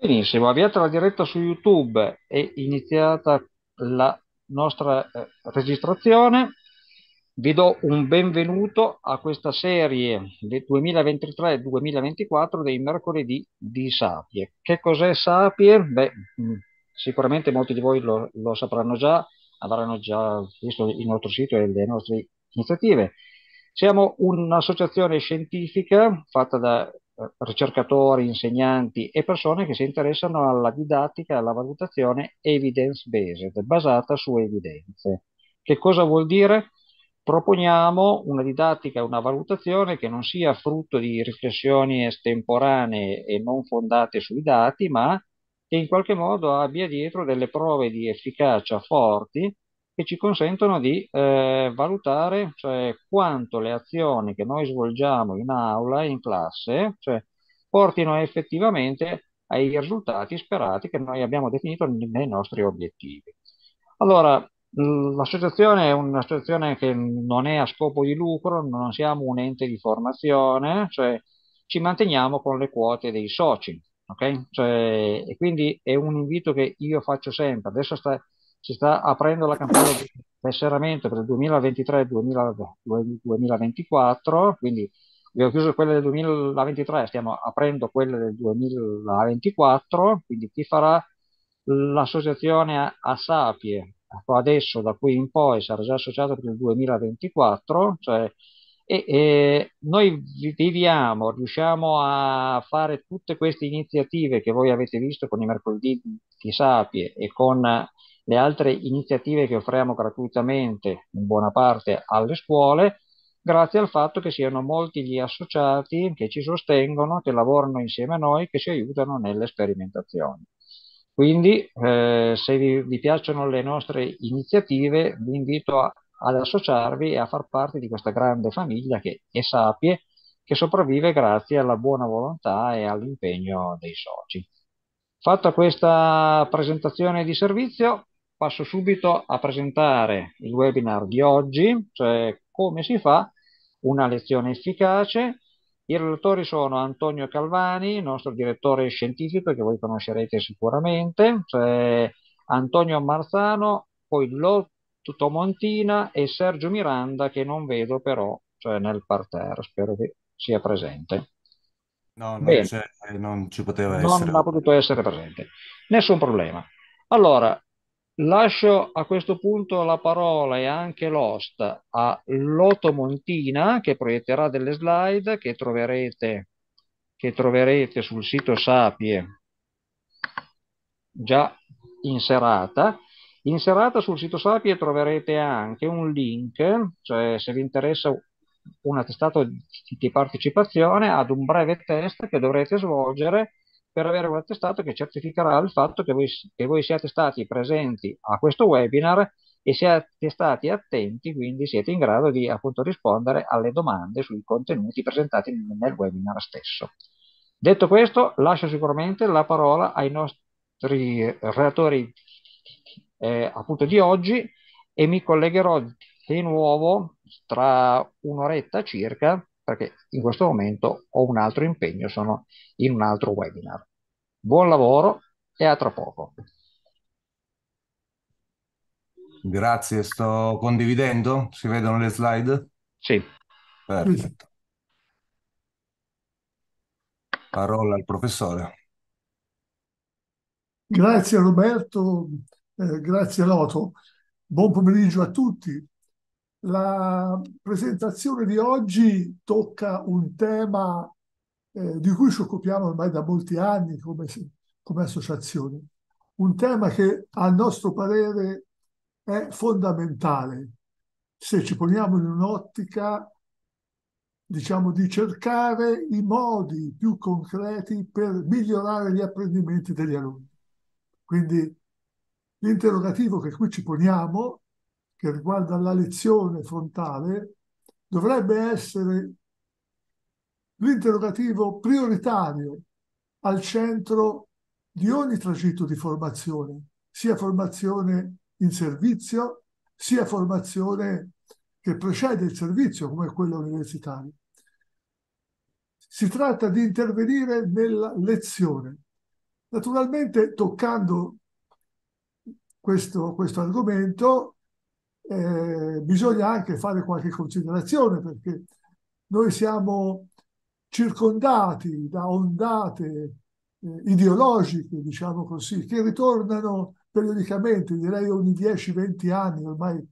Benissimo, avviata la diretta su YouTube e iniziata la nostra eh, registrazione. Vi do un benvenuto a questa serie del 2023-2024 dei mercoledì di Sapie. Che cos'è Sapie? Beh, mm, sicuramente molti di voi lo, lo sapranno già, avranno già visto il nostro sito e le nostre iniziative. Siamo un'associazione scientifica fatta da ricercatori, insegnanti e persone che si interessano alla didattica e alla valutazione evidence-based, basata su evidenze. Che cosa vuol dire? Proponiamo una didattica e una valutazione che non sia frutto di riflessioni estemporanee e non fondate sui dati, ma che in qualche modo abbia dietro delle prove di efficacia forti che ci consentono di eh, valutare cioè, quanto le azioni che noi svolgiamo in aula e in classe cioè, portino effettivamente ai risultati sperati che noi abbiamo definito nei nostri obiettivi. Allora, l'associazione è un'associazione che non è a scopo di lucro, non siamo un ente di formazione, cioè ci manteniamo con le quote dei soci, ok? Cioè, e quindi è un invito che io faccio sempre. Adesso sta, si sta aprendo la campagna di tesseramento per il 2023-2024, quindi abbiamo chiuso quelle del 2023, stiamo aprendo quelle del 2024, quindi chi farà l'associazione a, a Sapie ecco, adesso da qui in poi sarà già associato per il 2024, cioè, e, e noi viviamo, riusciamo a fare tutte queste iniziative che voi avete visto con i mercoledì di Sapie e con le altre iniziative che offriamo gratuitamente in buona parte alle scuole, grazie al fatto che siano molti gli associati che ci sostengono, che lavorano insieme a noi, che ci aiutano nelle sperimentazioni. Quindi eh, se vi, vi, piacciono le nostre iniziative vi invito a, ad associarvi e a far parte di questa grande famiglia che è Sapie, che sopravvive grazie alla buona volontà e all'impegno dei soci. Fatta questa presentazione di servizio, passo subito a presentare il webinar di oggi, cioè come si fa una lezione efficace. I relatori sono Antonio Calvani, nostro direttore scientifico che voi conoscerete sicuramente, cioè Antonio Marzano, poi Lotto Montina e Sergio Miranda che non vedo però cioè nel parterre, spero che sia presente. No, non, Bene. non ci poteva essere. Non ha potuto essere presente. Nessun problema. Allora, Lascio a questo punto la parola e anche l'host a Loto Montina che proietterà delle slide che troverete, che troverete sul sito Sapie già in serata. In serata sul sito Sapie troverete anche un link, cioè se vi interessa un attestato di partecipazione ad un breve test che dovrete svolgere per avere un attestato che certificherà il fatto che voi, che voi siate stati presenti a questo webinar e siate stati attenti, quindi siete in grado di appunto rispondere alle domande sui contenuti presentati nel webinar stesso. Detto questo, lascio sicuramente la parola ai nostri eh, relatori eh, appunto di oggi e mi collegherò di nuovo tra un'oretta circa, perché in questo momento ho un altro impegno, sono in un altro webinar. Buon lavoro e a tra poco. Grazie, sto condividendo? Si vedono le slide? Sì. Perfetto. Parola al professore. Grazie Roberto, eh, grazie Loto. Buon pomeriggio a tutti. La presentazione di oggi tocca un tema eh, di cui ci occupiamo ormai da molti anni come, come associazione. Un tema che a nostro parere è fondamentale se ci poniamo in un'ottica diciamo di cercare i modi più concreti per migliorare gli apprendimenti degli alunni. Quindi l'interrogativo che qui ci poniamo, che riguarda la lezione frontale, dovrebbe essere l'interrogativo prioritario al centro di ogni tragitto di formazione, sia formazione in servizio, sia formazione che precede il servizio come quella universitaria. Si tratta di intervenire nella lezione, naturalmente toccando questo, questo argomento eh, bisogna anche fare qualche considerazione perché noi siamo circondati da ondate eh, ideologiche, diciamo così, che ritornano periodicamente, direi ogni 10-20 anni, ormai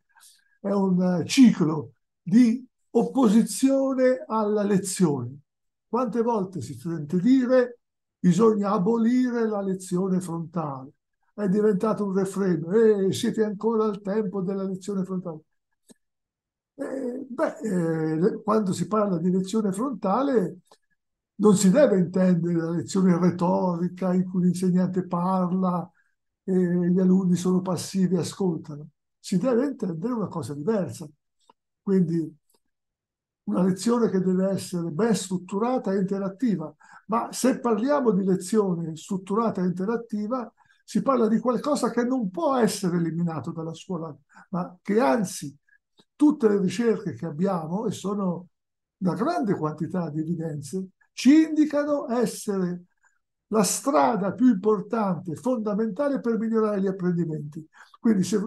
è un eh, ciclo di opposizione alla lezione. Quante volte si sente dire bisogna abolire la lezione frontale? È diventato un reframe, eh, siete ancora al tempo della lezione frontale. Eh, beh, eh, quando si parla di lezione frontale non si deve intendere la lezione retorica in cui l'insegnante parla e gli alunni sono passivi e ascoltano. Si deve intendere una cosa diversa. Quindi una lezione che deve essere ben strutturata e interattiva. Ma se parliamo di lezione strutturata e interattiva, si parla di qualcosa che non può essere eliminato dalla scuola, ma che anzi tutte le ricerche che abbiamo, e sono una grande quantità di evidenze, ci indicano essere la strada più importante, fondamentale per migliorare gli apprendimenti. Quindi se,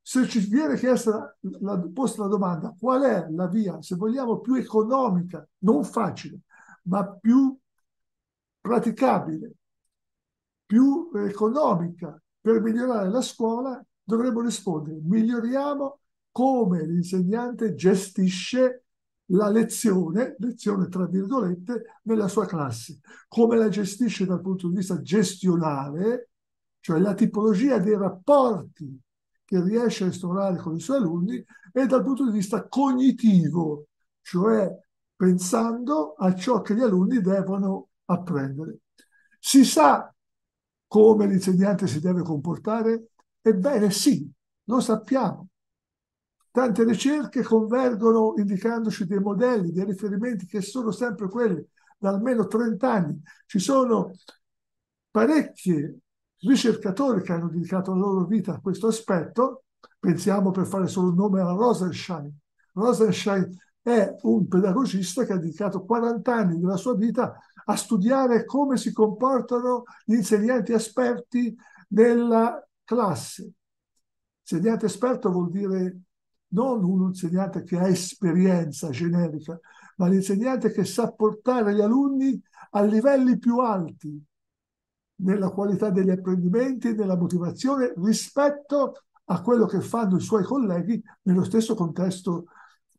se ci viene chiesta la, posta la domanda qual è la via, se vogliamo, più economica, non facile, ma più praticabile, più economica per migliorare la scuola, dovremmo rispondere miglioriamo come l'insegnante gestisce la lezione, lezione tra virgolette, nella sua classe, come la gestisce dal punto di vista gestionale, cioè la tipologia dei rapporti che riesce a instaurare con i suoi alunni, e dal punto di vista cognitivo, cioè pensando a ciò che gli alunni devono apprendere. Si sa come l'insegnante si deve comportare? Ebbene sì, lo sappiamo. Tante ricerche convergono indicandoci dei modelli, dei riferimenti che sono sempre quelli da almeno 30 anni. Ci sono parecchi ricercatori che hanno dedicato la loro vita a questo aspetto. Pensiamo per fare solo un nome a Rosenstein. Rosenstein è un pedagogista che ha dedicato 40 anni della sua vita a studiare come si comportano gli insegnanti esperti nella classe. Insegnante esperto vuol dire non un insegnante che ha esperienza generica, ma l'insegnante che sa portare gli alunni a livelli più alti nella qualità degli apprendimenti, e nella motivazione rispetto a quello che fanno i suoi colleghi nello stesso contesto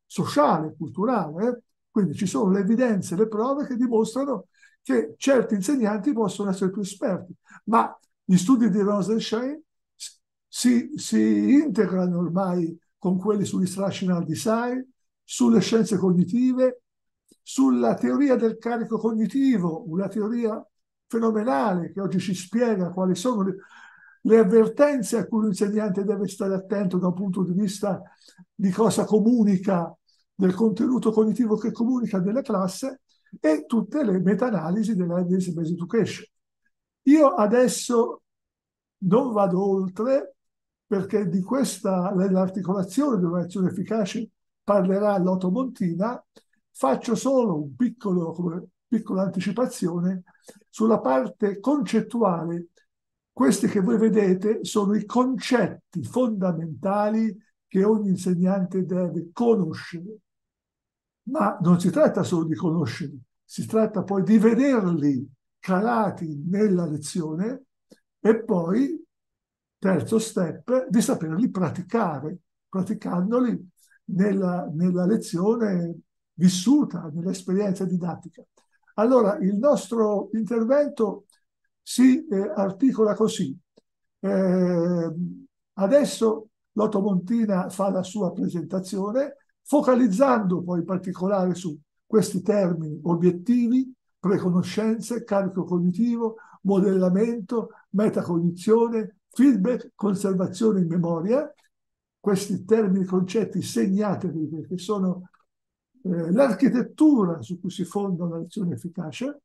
sociale, culturale. Eh. Quindi ci sono le evidenze, le prove che dimostrano che certi insegnanti possono essere più esperti, ma gli studi di Rosenstein si, si integrano ormai con quelli sull'instructional design, sulle scienze cognitive, sulla teoria del carico cognitivo, una teoria fenomenale che oggi ci spiega quali sono le, le avvertenze a cui l'insegnante deve stare attento da un punto di vista di cosa comunica, del contenuto cognitivo che comunica nella classe e tutte le meta-analisi della Education. Io adesso non vado oltre perché di questa, dell'articolazione dell'azione efficace parlerà Lotto Montina, faccio solo un piccolo, come piccola anticipazione sulla parte concettuale. Questi che voi vedete sono i concetti fondamentali che ogni insegnante deve conoscere. Ma non si tratta solo di conoscerli, si tratta poi di vederli calati nella lezione e poi terzo step, di saperli praticare, praticandoli nella, nella lezione vissuta, nell'esperienza didattica. Allora, il nostro intervento si eh, articola così. Eh, adesso Lotto Montina fa la sua presentazione, focalizzando poi in particolare su questi termini obiettivi, preconoscenze, carico cognitivo, modellamento, metacognizione, feedback, conservazione in memoria, questi termini, concetti, segnatevi perché sono eh, l'architettura su cui si fonda lezione efficace.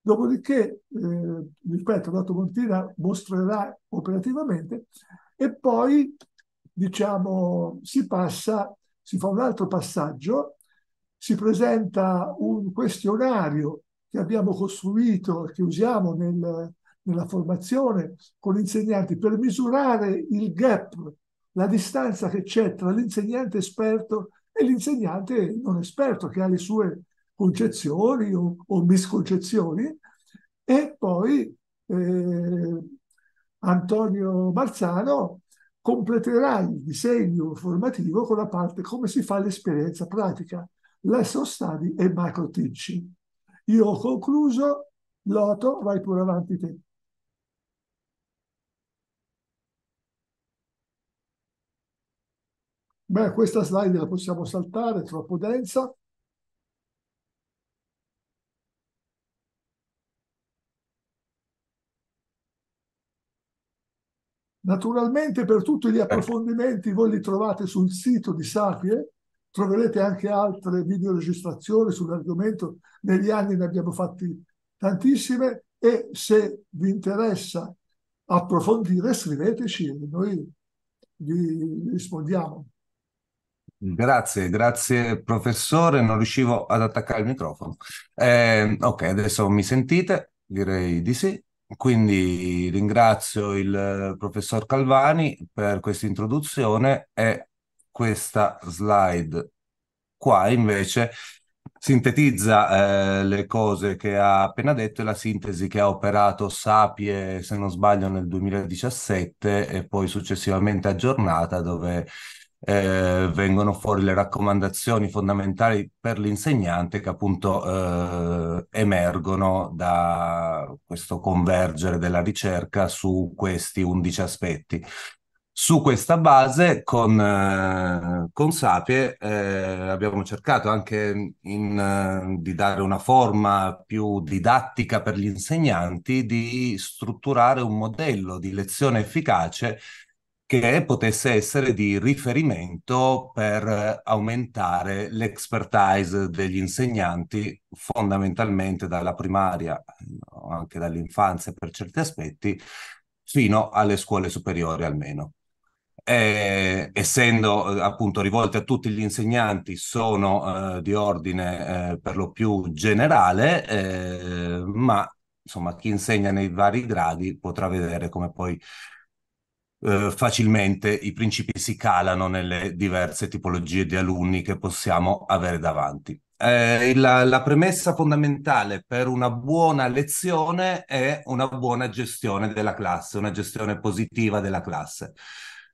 Dopodiché, eh, ripeto, Dato Montina mostrerà operativamente e poi, diciamo, si passa, si fa un altro passaggio, si presenta un questionario che abbiamo costruito, che usiamo nel, nella formazione con insegnanti per misurare il gap, la distanza che c'è tra l'insegnante esperto e l'insegnante non esperto che ha le sue concezioni o, o misconcezioni. E poi eh, Antonio Marzano completerà il disegno formativo con la parte come si fa l'esperienza pratica, lesson study e macro teaching. Io ho concluso, Loto, vai pure avanti te. Beh, questa slide la possiamo saltare, è troppo densa. Naturalmente per tutti gli approfondimenti voi li trovate sul sito di Sapie, troverete anche altre videoregistrazioni sull'argomento, negli anni ne abbiamo fatti tantissime e se vi interessa approfondire scriveteci, e noi vi rispondiamo. Mm. Grazie, grazie professore, non riuscivo ad attaccare il microfono. Eh, ok, adesso mi sentite? Direi di sì. Quindi ringrazio il eh, professor Calvani per questa introduzione e questa slide qua invece sintetizza eh, le cose che ha appena detto e la sintesi che ha operato Sapie, se non sbaglio, nel 2017 e poi successivamente aggiornata dove eh, vengono fuori le raccomandazioni fondamentali per l'insegnante che appunto eh, emergono da questo convergere della ricerca su questi 11 aspetti. Su questa base con, eh, con Sapie eh, abbiamo cercato anche in, eh, di dare una forma più didattica per gli insegnanti di strutturare un modello di lezione efficace che potesse essere di riferimento per aumentare l'expertise degli insegnanti fondamentalmente dalla primaria, anche dall'infanzia per certi aspetti, fino alle scuole superiori almeno. Eh, essendo eh, appunto rivolte a tutti gli insegnanti, sono eh, di ordine eh, per lo più generale, eh, ma insomma chi insegna nei vari gradi potrà vedere come poi eh, facilmente i principi si calano nelle diverse tipologie di alunni che possiamo avere davanti. Eh, la, la, premessa fondamentale per una buona lezione è una buona gestione della classe, una gestione positiva della classe.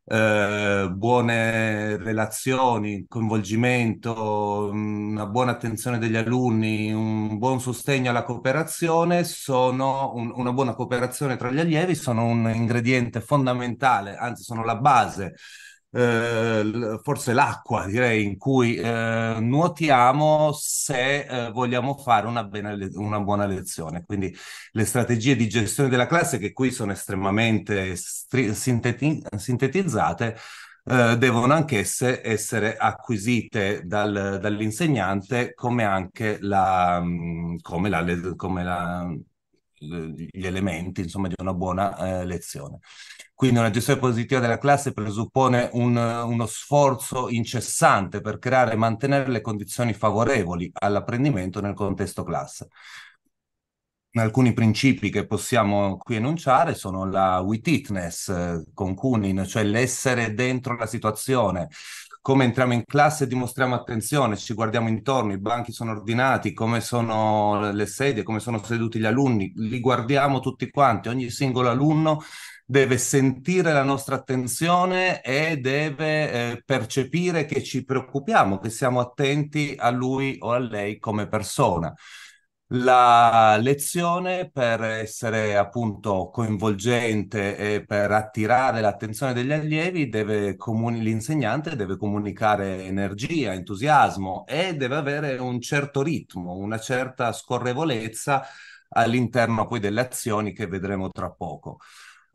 Eh, buone relazioni, coinvolgimento, una buona attenzione degli alunni, un buon sostegno alla cooperazione, sono un, una buona cooperazione tra gli allievi sono un ingrediente fondamentale, anzi sono la base eh, forse l'acqua, direi, in cui eh, nuotiamo se eh, vogliamo fare una, bene, una, buona lezione. Quindi le strategie di gestione della classe, che qui sono estremamente stri- sinteti- sintetizzate, eh, devono anch'esse essere acquisite dal, dall'insegnante come anche la, mm, come la, come la, gli elementi insomma, di una buona eh, lezione. Quindi una gestione positiva della classe presuppone un, uno sforzo incessante per creare e mantenere le condizioni favorevoli all'apprendimento nel contesto classe. Alcuni principi che possiamo qui enunciare sono la witness eh, con Kunin, cioè l'essere dentro la situazione, come entriamo in classe e dimostriamo attenzione, ci guardiamo intorno, i banchi sono ordinati, come sono le sedie, come sono seduti gli alunni, li guardiamo tutti quanti, ogni singolo alunno deve sentire la nostra attenzione e deve eh, percepire che ci preoccupiamo, che siamo attenti a lui o a lei come persona. La lezione per essere appunto coinvolgente e per attirare l'attenzione degli allievi deve comuni- l'insegnante deve comunicare energia, entusiasmo e deve avere un certo ritmo, una certa scorrevolezza all'interno poi delle azioni che vedremo tra poco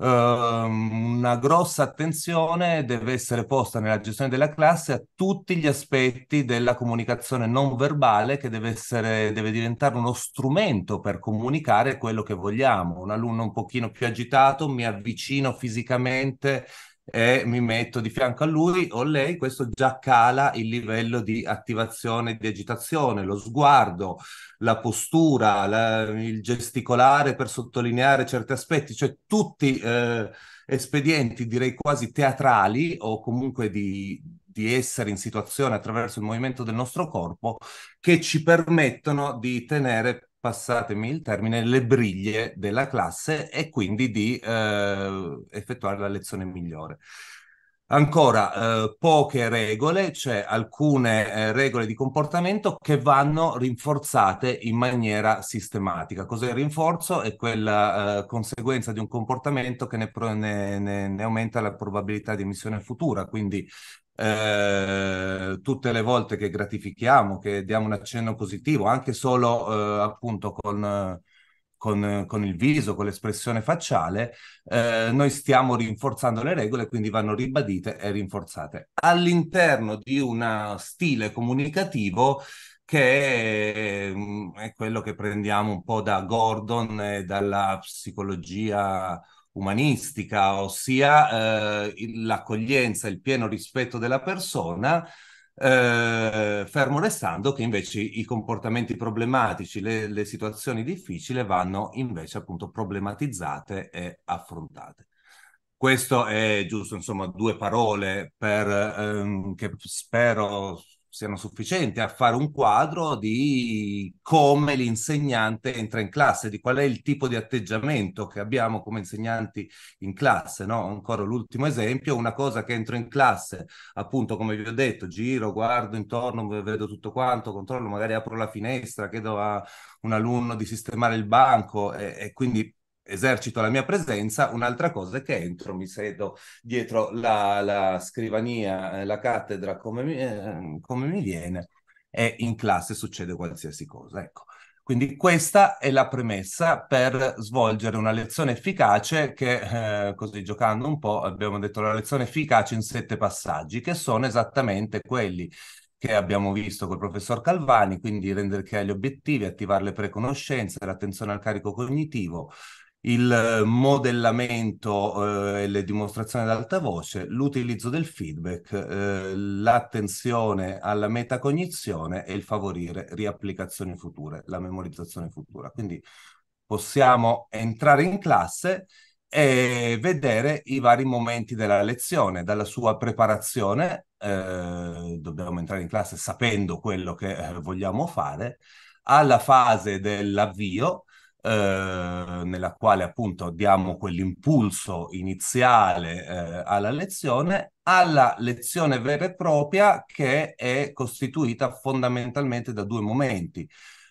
eh, una grossa attenzione deve essere posta nella gestione della classe a tutti gli aspetti della comunicazione non verbale che deve, essere, deve diventare uno strumento per comunicare quello che vogliamo. Un alunno un pochino più agitato mi avvicino fisicamente e mi metto di fianco a lui o lei, questo già cala il livello di attivazione di agitazione, lo sguardo, la postura, la, il gesticolare per sottolineare certi aspetti, cioè tutti eh, espedienti direi quasi teatrali o comunque di, di essere in situazione attraverso il movimento del nostro corpo che ci permettono di tenere passatemi il termine, le briglie della classe e quindi di eh, effettuare la lezione migliore. Ancora eh, poche regole, cioè alcune eh, regole di comportamento che vanno rinforzate in maniera sistematica. Cos'è il rinforzo? È quella eh, conseguenza di un comportamento che ne, pro- ne, ne, ne, aumenta la probabilità di emissione futura, quindi eh, tutte le volte che gratifichiamo, che diamo un accenno positivo, anche solo eh, appunto con, con, con, il viso, con l'espressione facciale, eh, noi stiamo rinforzando le regole, quindi vanno ribadite e rinforzate all'interno di un stile comunicativo che è, mm, è quello che prendiamo un po' da Gordon e dalla psicologia umanistica, ossia eh, l'accoglienza, il pieno rispetto della persona, eh, fermo restando che invece i comportamenti problematici, le, le situazioni difficili vanno invece appunto problematizzate e affrontate. Questo è giusto, insomma, due parole per, ehm, che spero siano sufficienti a fare un quadro di come l'insegnante entra in classe, di qual è il tipo di atteggiamento che abbiamo come insegnanti in classe. No? Ancora l'ultimo esempio, una cosa che entro in classe, appunto come vi ho detto, giro, guardo intorno, vedo tutto quanto, controllo, magari apro la finestra, chiedo a un alunno di sistemare il banco e, e quindi esercito la mia presenza, un'altra cosa è che entro, mi siedo dietro la, la scrivania, eh, la cattedra come mi, eh, come mi, viene e in classe succede qualsiasi cosa. Ecco. Quindi questa è la premessa per svolgere una lezione efficace che, eh, così giocando un po', abbiamo detto la lezione efficace in sette passaggi, che sono esattamente quelli che abbiamo visto col professor Calvani, quindi rendere chiari gli obiettivi, attivare le preconoscenze, l'attenzione al carico cognitivo, il eh, modellamento eh, e le dimostrazioni ad alta voce, l'utilizzo del feedback, eh, l'attenzione alla metacognizione e il favorire riapplicazioni future, la memorizzazione futura. Quindi possiamo entrare in classe e vedere i vari momenti della lezione, dalla sua preparazione, eh, dobbiamo entrare in classe sapendo quello che eh, vogliamo fare, alla fase dell'avvio, eh, nella quale appunto diamo quell'impulso iniziale eh, alla lezione, alla lezione vera e propria che è costituita fondamentalmente da due momenti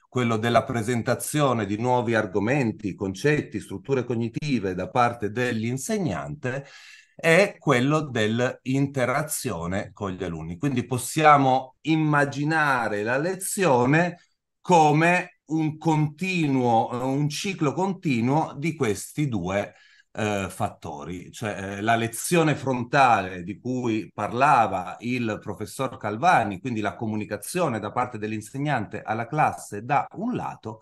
quello della presentazione di nuovi argomenti, concetti, strutture cognitive da parte dell'insegnante è quello dell'interazione con gli alunni. Quindi possiamo immaginare la lezione come un continuo, eh, un ciclo continuo di questi due eh, fattori. Cioè, eh, la lezione frontale di cui parlava il professor Calvani, quindi la comunicazione da parte dell'insegnante alla classe da un lato,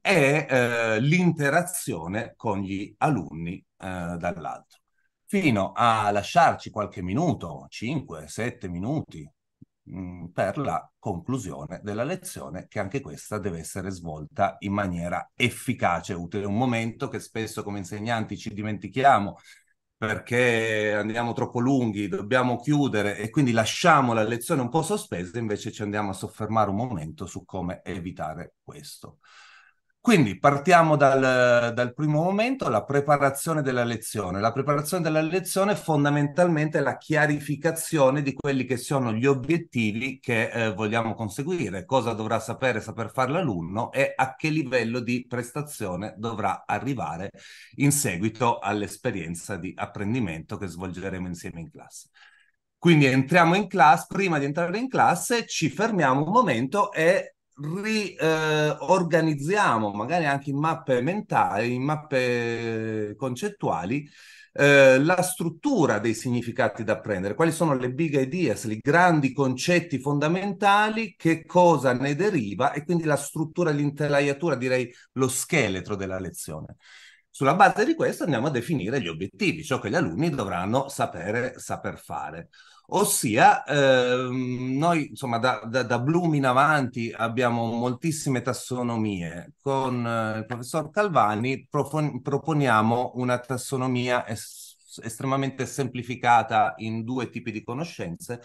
e eh, l'interazione con gli alunni eh, dall'altro fino a lasciarci qualche minuto, 5, 7 minuti, Mm, per la conclusione della lezione, che anche questa deve essere svolta in maniera efficace, utile. Un momento che spesso come insegnanti ci dimentichiamo perché andiamo troppo lunghi, dobbiamo chiudere e quindi lasciamo la lezione un po' sospesa, invece ci andiamo a soffermare un momento su come evitare questo. Quindi partiamo dal, dal, primo momento, la preparazione della lezione. La preparazione della lezione è fondamentalmente la chiarificazione di quelli che sono gli obiettivi che eh, vogliamo conseguire, cosa dovrà sapere saper fare l'alunno e a che livello di prestazione dovrà arrivare in seguito all'esperienza di apprendimento che svolgeremo insieme in classe. Quindi entriamo in classe, prima di entrare in classe ci fermiamo un momento e riorganizziamo eh, magari anche in mappe mentali, in mappe concettuali, eh, la struttura dei significati da prendere, quali sono le big ideas, i grandi concetti fondamentali, che cosa ne deriva e quindi la struttura, l'intelaiatura, direi lo scheletro della lezione. Sulla base di questo andiamo a definire gli obiettivi, ciò che gli alunni dovranno sapere, saper fare. Ossia, ehm, noi insomma da, da, da, Bloom in avanti abbiamo moltissime tassonomie. Con eh, il professor Calvani profon- proponiamo una tassonomia es- estremamente semplificata in due tipi di conoscenze,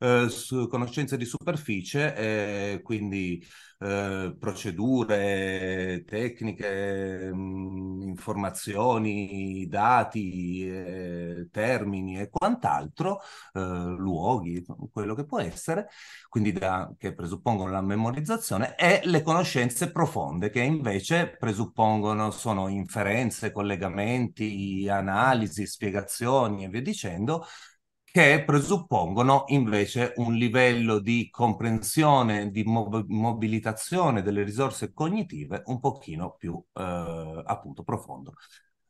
eh, conoscenze di superficie, eh, quindi eh, procedure, tecniche, mh, mm, informazioni, dati, eh, termini e quant'altro, eh, luoghi, quello che può essere, quindi da, che presuppongono la memorizzazione, e le conoscenze profonde che invece presuppongono sono inferenze, collegamenti, analisi, spiegazioni e via dicendo che presuppongono invece un livello di comprensione, di mob- mobilitazione delle risorse cognitive un pochino più eh, appunto profondo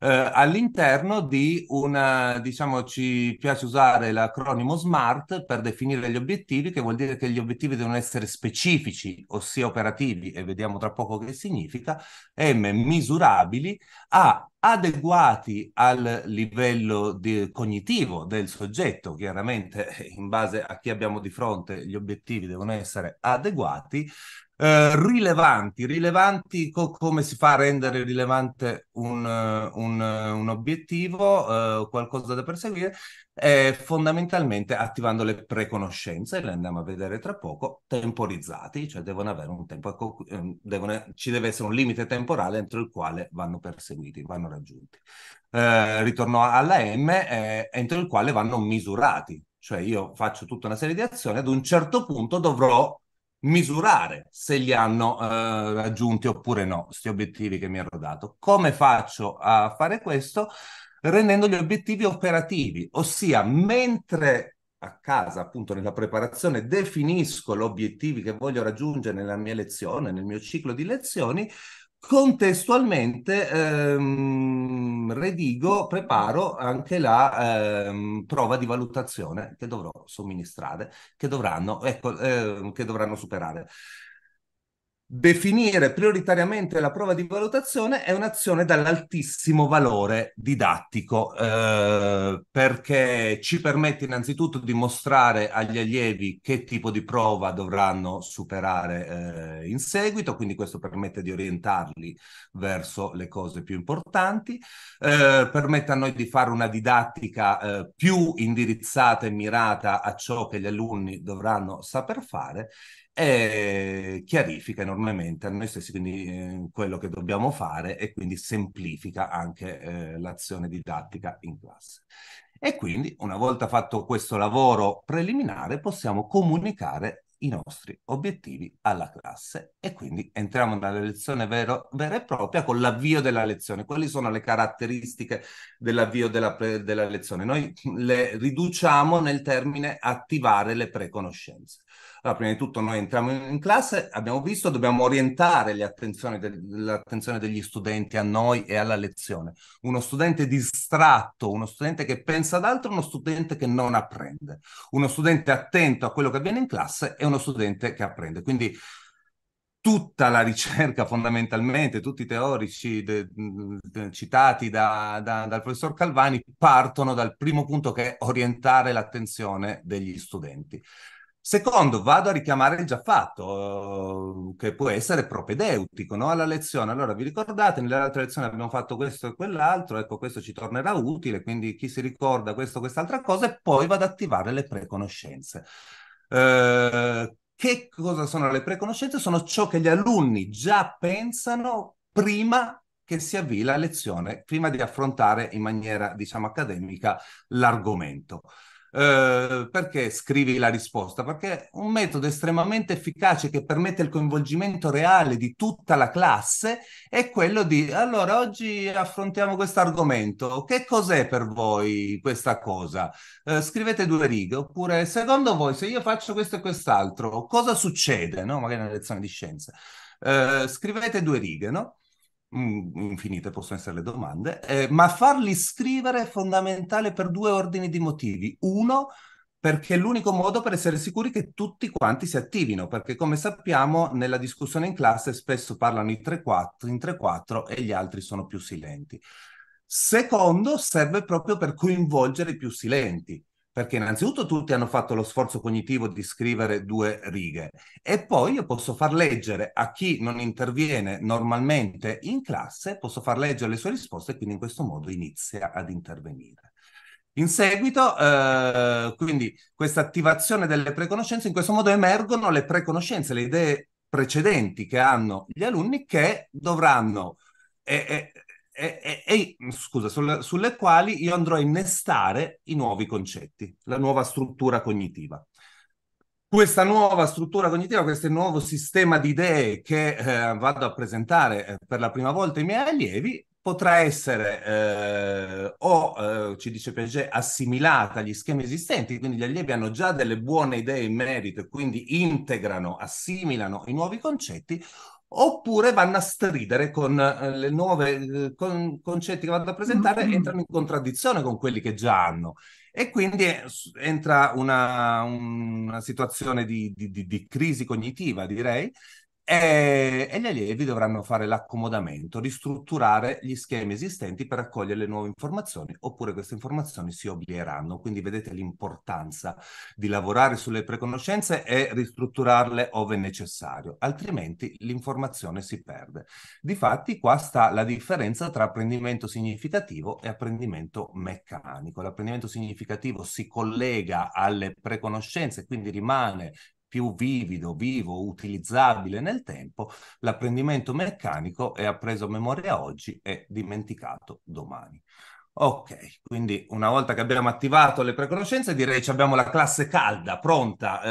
eh, all'interno di una, diciamo, ci piace usare l'acronimo SMART per definire gli obiettivi, che vuol dire che gli obiettivi devono essere specifici, ossia operativi, e vediamo tra poco che significa, M, misurabili, A, adeguati al livello di, cognitivo del soggetto, chiaramente eh, in base a chi abbiamo di fronte gli obiettivi devono essere adeguati, eh, rilevanti, rilevanti co- come si fa a rendere rilevante un, un, un obiettivo, eh, qualcosa da perseguire, eh, fondamentalmente attivando le preconoscenze, le andiamo a vedere tra poco, temporizzati, cioè devono avere un tempo, ecco, ehm, devono, ci deve essere un limite temporale entro il quale vanno perseguiti, vanno raggiunti. Eh, ritorno alla M, eh, entro il quale vanno misurati, cioè io faccio tutta una serie di azioni, ad un certo punto dovrò misurare se li hanno eh, raggiunti oppure no, questi obiettivi che mi ero dato. Come faccio a fare questo? Rendendo gli obiettivi operativi, ossia mentre a casa, appunto nella preparazione, definisco gli obiettivi che voglio raggiungere nella mia lezione, nel mio ciclo di lezioni, Contestualmente ehm, redigo, preparo anche la ehm, prova di valutazione che dovrò somministrare, che dovranno, ecco, ehm, che dovranno superare. Definire prioritariamente la prova di valutazione è un'azione dall'altissimo valore didattico eh, perché ci permette innanzitutto di mostrare agli allievi che tipo di prova dovranno superare eh, in seguito, quindi questo permette di orientarli verso le cose più importanti, eh, permette a noi di fare una didattica eh, più indirizzata e mirata a ciò che gli alunni dovranno saper fare e chiarifica enormemente a noi stessi quindi, eh, quello che dobbiamo fare e quindi semplifica anche eh, l'azione didattica in classe. E quindi, una volta fatto questo lavoro preliminare, possiamo comunicare i nostri obiettivi alla classe e quindi entriamo nella lezione vero, vera e propria con l'avvio della lezione. Quali sono le caratteristiche dell'avvio della, della lezione? Noi le riduciamo nel termine attivare le preconoscenze. Allora, prima di tutto noi entriamo in, classe, abbiamo visto, dobbiamo orientare de- l'attenzione degli studenti a noi e alla lezione. Uno studente distratto, uno studente che pensa ad altro, uno studente che non apprende. Uno studente attento a quello che avviene in classe è uno studente che apprende. Quindi tutta la ricerca fondamentalmente, tutti i teorici de, de, citati da, da, dal professor Calvani partono dal primo punto che è orientare l'attenzione degli studenti. Secondo, vado a richiamare il già fatto, che può essere propedeutico no? alla lezione. Allora, vi ricordate, nell'altra lezione abbiamo fatto questo e quell'altro, ecco, questo ci tornerà utile, quindi chi si ricorda questo, quest'altra cosa, e poi vado ad attivare le preconoscenze. Eh, che cosa sono le preconoscenze? Sono ciò che gli alunni già pensano prima che si avvii la lezione, prima di affrontare in maniera, diciamo, accademica l'argomento. Eh, perché scrivi la risposta? Perché è un metodo estremamente efficace che permette il coinvolgimento reale di tutta la classe è quello di allora oggi affrontiamo questo argomento. Che cos'è per voi questa cosa? Eh, scrivete due righe oppure secondo voi se io faccio questo e quest'altro cosa succede? No? Magari è una lezione di scienza. Eh, scrivete due righe, no? infinite possono essere le domande, eh, ma farli scrivere è fondamentale per due ordini di motivi. Uno, perché è l'unico modo per essere sicuri che tutti quanti si attivino, perché come sappiamo nella discussione in classe spesso parlano i 3-4, in 3-4 e gli altri sono più silenti. Secondo, serve proprio per coinvolgere i più silenti, perché innanzitutto tutti hanno fatto lo sforzo cognitivo di scrivere due righe e poi io posso far leggere a chi non interviene normalmente in classe, posso far leggere le sue risposte e quindi in questo modo inizia ad intervenire. In seguito, eh, quindi, questa attivazione delle preconoscenze, in questo modo emergono le preconoscenze, le idee precedenti che hanno gli alunni che dovranno e, eh, e, e, scusa, sulle, sulle quali io andrò a innestare i nuovi concetti, la nuova struttura cognitiva questa nuova struttura cognitiva, questo nuovo sistema di idee che eh, vado a presentare eh, per la prima volta ai miei allievi potrà essere eh, o, eh, ci dice Piaget, assimilata agli schemi esistenti, quindi gli allievi hanno già delle buone idee in merito e quindi integrano, assimilano i nuovi concetti, oppure vanno a stridere con eh, le nuove eh, con, concetti che vanno a presentare, mm-hmm. entrano in contraddizione con quelli che già hanno. E quindi eh, entra una, una situazione di, di, di, crisi cognitiva, direi, e, e gli allievi dovranno fare l'accomodamento, ristrutturare gli schemi esistenti per accogliere le nuove informazioni oppure queste informazioni si oblieranno. Quindi vedete l'importanza di lavorare sulle preconoscenze e ristrutturarle ove necessario, altrimenti l'informazione si perde. Difatti qua sta la differenza tra apprendimento significativo e apprendimento meccanico. L'apprendimento significativo si collega alle preconoscenze, quindi rimane più vivido, vivo, utilizzabile nel tempo, l'apprendimento meccanico è appreso a memoria oggi e dimenticato domani. Ok, quindi una volta che abbiamo attivato le preconoscenze, direi che abbiamo la classe calda, pronta,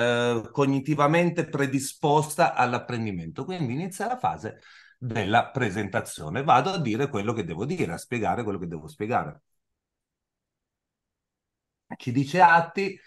eh, cognitivamente predisposta all'apprendimento. Quindi inizia la fase della presentazione. Vado a dire quello che devo dire, a spiegare quello che devo spiegare. Ci dice Atti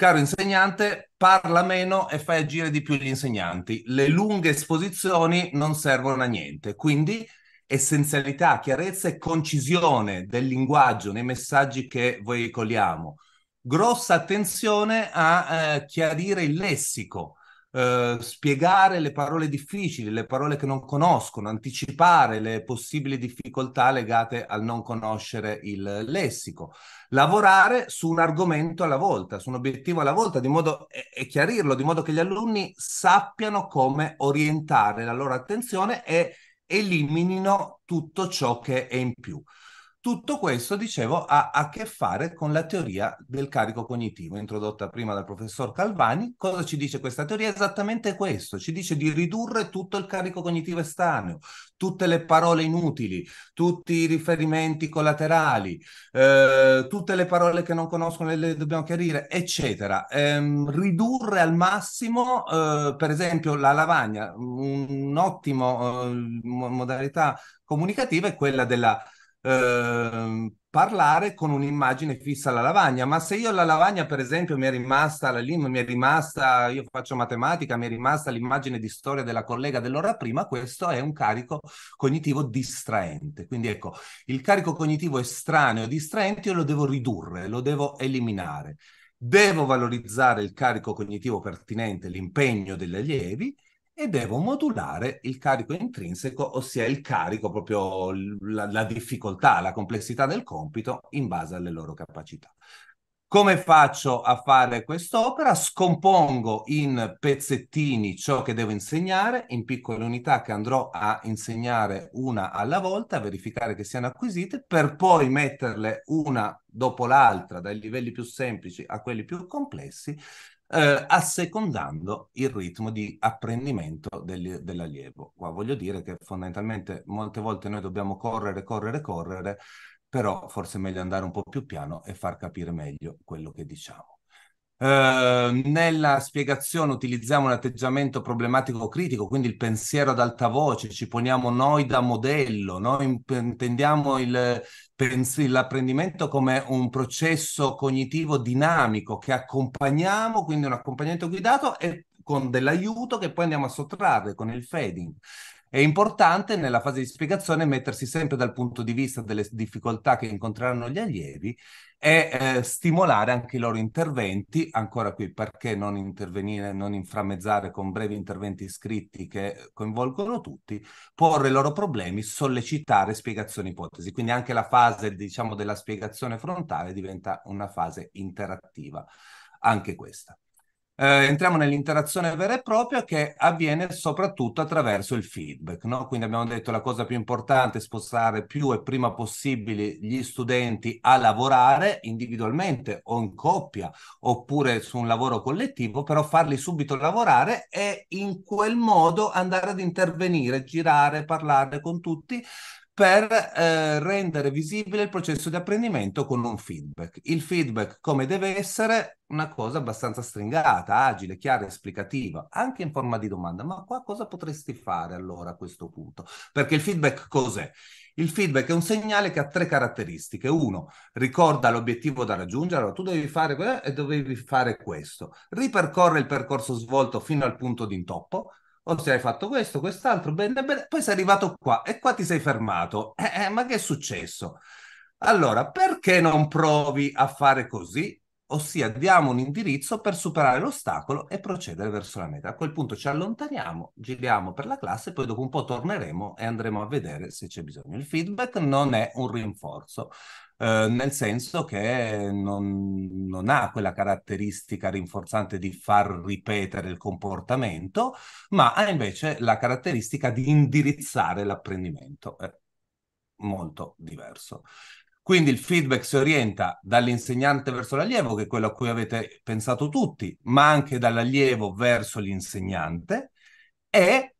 Caro insegnante, parla meno e fai agire di più gli insegnanti. Le lunghe esposizioni non servono a niente. Quindi essenzialità, chiarezza e concisione del linguaggio nei messaggi che veicoliamo. Grossa attenzione a eh, chiarire il lessico, eh, spiegare le parole difficili, le parole che non conoscono, anticipare le possibili difficoltà legate al non conoscere il lessico lavorare su un argomento alla volta, su un obiettivo alla volta, di modo, e, e chiarirlo, di modo che gli alunni sappiano come orientare la loro attenzione e eliminino tutto ciò che è in più. Tutto questo, dicevo, ha a che fare con la teoria del carico cognitivo introdotta prima dal professor Calvani. Cosa ci dice questa teoria? Esattamente questo, ci dice di ridurre tutto il carico cognitivo estraneo, tutte le parole inutili, tutti i riferimenti collaterali, eh, tutte le parole che non conoscono e le dobbiamo chiarire, eccetera. Ehm, ridurre al massimo, eh, per esempio, la lavagna, un'ottima eh, modalità comunicativa è quella della Ehm, parlare con un'immagine fissa alla lavagna, ma se io alla lavagna, per esempio, mi è rimasta la LIM, mi è rimasta, io faccio matematica, mi è rimasta l'immagine di storia della collega dell'ora prima, questo è un carico cognitivo distraente. Quindi ecco, il carico cognitivo estraneo distraente io lo devo ridurre, lo devo eliminare. Devo valorizzare il carico cognitivo pertinente, l'impegno degli allievi e devo modulare il carico intrinseco, ossia il carico, proprio la, la, difficoltà, la complessità del compito in base alle loro capacità. Come faccio a fare quest'opera? Scompongo in pezzettini ciò che devo insegnare, in piccole unità che andrò a insegnare una alla volta, a verificare che siano acquisite, per poi metterle una dopo l'altra, dai livelli più semplici a quelli più complessi, eh, assecondando il ritmo di apprendimento del, dell'allievo. Qua voglio dire che fondamentalmente molte volte noi dobbiamo correre, correre, correre, però forse è meglio andare un po' più piano e far capire meglio quello che diciamo. Eh, nella spiegazione utilizziamo un atteggiamento problematico critico, quindi il pensiero ad alta voce, ci poniamo noi da modello, noi intendiamo il, pens- l'apprendimento come un processo cognitivo dinamico che accompagniamo, quindi un accompagnamento guidato e con dell'aiuto che poi andiamo a sottrarre con il fading. È importante nella fase di spiegazione mettersi sempre dal punto di vista delle difficoltà che incontreranno gli allievi e eh, stimolare anche i loro interventi, ancora qui perché non intervenire, non inframmezzare con brevi interventi scritti che coinvolgono tutti, porre i loro problemi, sollecitare spiegazioni ipotesi. Quindi anche la fase diciamo, della spiegazione frontale diventa una fase interattiva, anche questa eh, entriamo nell'interazione vera e propria che avviene soprattutto attraverso il feedback. No? Quindi abbiamo detto la cosa più importante è spostare più e prima possibile gli studenti a lavorare individualmente o in coppia oppure su un lavoro collettivo, però farli subito lavorare e in quel modo andare ad intervenire, girare, parlare con tutti per eh, rendere visibile il processo di apprendimento con un feedback. Il feedback come deve essere una cosa abbastanza stringata, agile, chiara, esplicativa, anche in forma di domanda. Ma qua cosa potresti fare allora a questo punto? Perché il feedback cos'è? Il feedback è un segnale che ha tre caratteristiche. Uno, ricorda l'obiettivo da raggiungere, allora tu devi fare questo e dovevi fare questo. Ripercorre il percorso svolto fino al punto d'intoppo o oh, se hai fatto questo, quest'altro, bene, bene, poi sei arrivato qua e qua ti sei fermato. Eh, eh, ma che è successo? Allora, perché non provi a fare così? Ossia, diamo un indirizzo per superare l'ostacolo e procedere verso la meta. A quel punto ci allontaniamo, giriamo per la classe, poi dopo un po' torneremo e andremo a vedere se c'è bisogno. Il feedback non è un rinforzo, eh, nel senso che non, non, ha quella caratteristica rinforzante di far ripetere il comportamento, ma ha invece la caratteristica di indirizzare l'apprendimento. È molto diverso. Quindi il feedback si orienta dall'insegnante verso l'allievo, che è quello a cui avete pensato tutti, ma anche dall'allievo verso l'insegnante e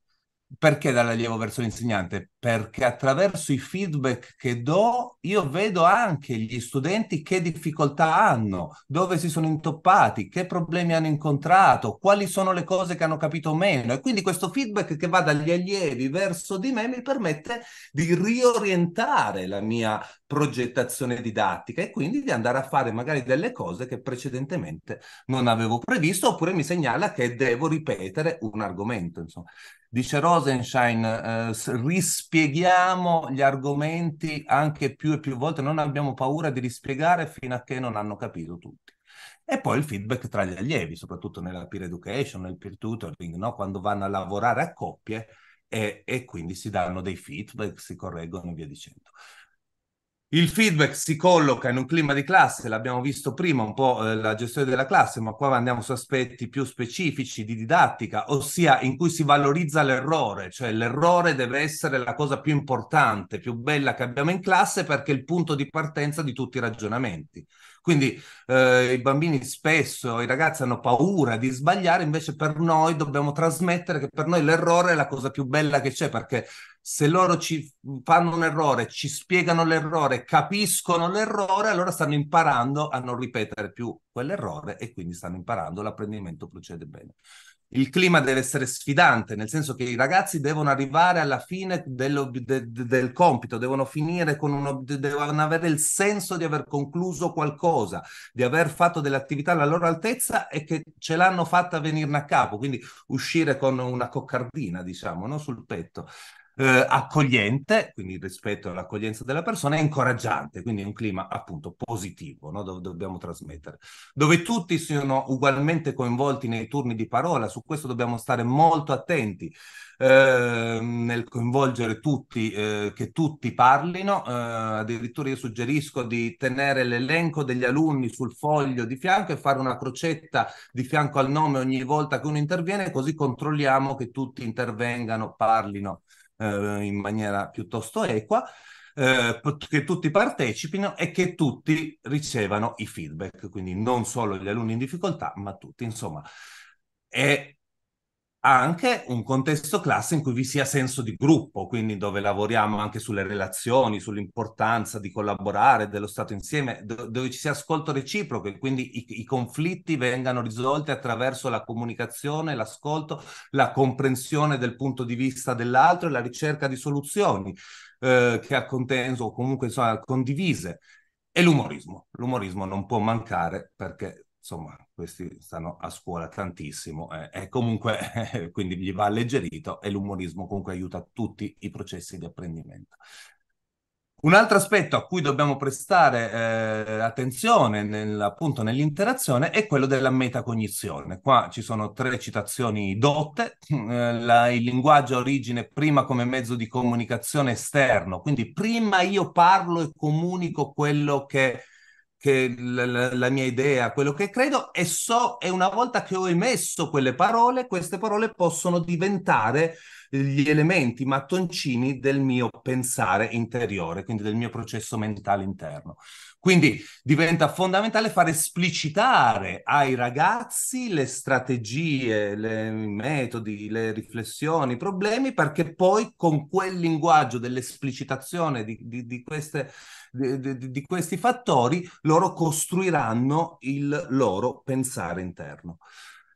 perché dall'allievo verso l'insegnante? Perché attraverso i feedback che do io vedo anche gli studenti che difficoltà hanno, dove si sono intoppati, che problemi hanno incontrato, quali sono le cose che hanno capito meno. E quindi questo feedback che va dagli allievi verso di me mi permette di riorientare la mia progettazione didattica e quindi di andare a fare magari delle cose che precedentemente non avevo previsto oppure mi segnala che devo ripetere un argomento. Insomma. Dice Rosenstein, eh, rispieghiamo gli argomenti anche più e più volte, non abbiamo paura di rispiegare fino a che non hanno capito tutti. E poi il feedback tra gli allievi, soprattutto nella peer education, nel peer tutoring, no? quando vanno a lavorare a coppie e, e quindi si danno dei feedback, si correggono e via dicendo. Il feedback si colloca in un clima di classe, l'abbiamo visto prima un po' eh, la gestione della classe, ma qua andiamo su aspetti più specifici di didattica, ossia in cui si valorizza l'errore, cioè l'errore deve essere la cosa più importante, più bella che abbiamo in classe perché è il punto di partenza di tutti i ragionamenti. Quindi eh, i bambini spesso, i ragazzi hanno paura di sbagliare, invece per noi dobbiamo trasmettere che per noi l'errore è la cosa più bella che c'è perché se loro ci fanno un errore, ci spiegano l'errore, capiscono l'errore, allora stanno imparando a non ripetere più quell'errore e quindi stanno imparando, l'apprendimento procede bene. Il clima deve essere sfidante, nel senso che i ragazzi devono arrivare alla fine del, de, del compito, devono finire con uno, devono avere il senso di aver concluso qualcosa, di aver fatto delle attività alla loro altezza e che ce l'hanno fatta venirne a capo, quindi uscire con una coccardina, diciamo, no? sul petto eh, accogliente, quindi rispetto all'accoglienza della persona, e incoraggiante, quindi un clima appunto positivo, no? dove dobbiamo trasmettere, dove tutti siano ugualmente coinvolti nei turni di parola, su questo dobbiamo stare molto attenti eh, nel coinvolgere tutti, eh, che tutti parlino, eh, addirittura io suggerisco di tenere l'elenco degli alunni sul foglio di fianco e fare una crocetta di fianco al nome ogni volta che uno interviene, così controlliamo che tutti intervengano, parlino eh, in maniera piuttosto equa, eh, che tutti partecipino e che tutti ricevano i feedback, quindi non solo gli alunni in difficoltà, ma tutti, insomma. È anche un contesto classe in cui vi sia senso di gruppo, quindi dove lavoriamo anche sulle relazioni, sull'importanza di collaborare, dello stato insieme, do- dove ci sia ascolto reciproco e quindi i-, i conflitti vengano risolti attraverso la comunicazione, l'ascolto, la comprensione del punto di vista dell'altro e la ricerca di soluzioni eh, che accontento o comunque insomma condivise. E l'umorismo, l'umorismo non può mancare perché insomma, questi stanno a scuola tantissimo, eh, e comunque eh, quindi gli va alleggerito e l'umorismo comunque aiuta tutti i processi di apprendimento. Un altro aspetto a cui dobbiamo prestare eh, attenzione nel, appunto nell'interazione è quello della metacognizione. Qua ci sono tre citazioni dotte, eh, la, il linguaggio ha origine prima come mezzo di comunicazione esterno, quindi prima io parlo e comunico quello che che la, la, mia idea, quello che credo e so e una volta che ho emesso quelle parole, queste parole possono diventare gli elementi, mattoncini del mio pensare interiore, quindi del mio processo mentale interno. Quindi diventa fondamentale far esplicitare ai ragazzi le strategie, le, i metodi, le riflessioni, i problemi, perché poi con quel linguaggio dell'esplicitazione di, di, di queste di, di, di questi fattori, loro costruiranno il loro pensare interno.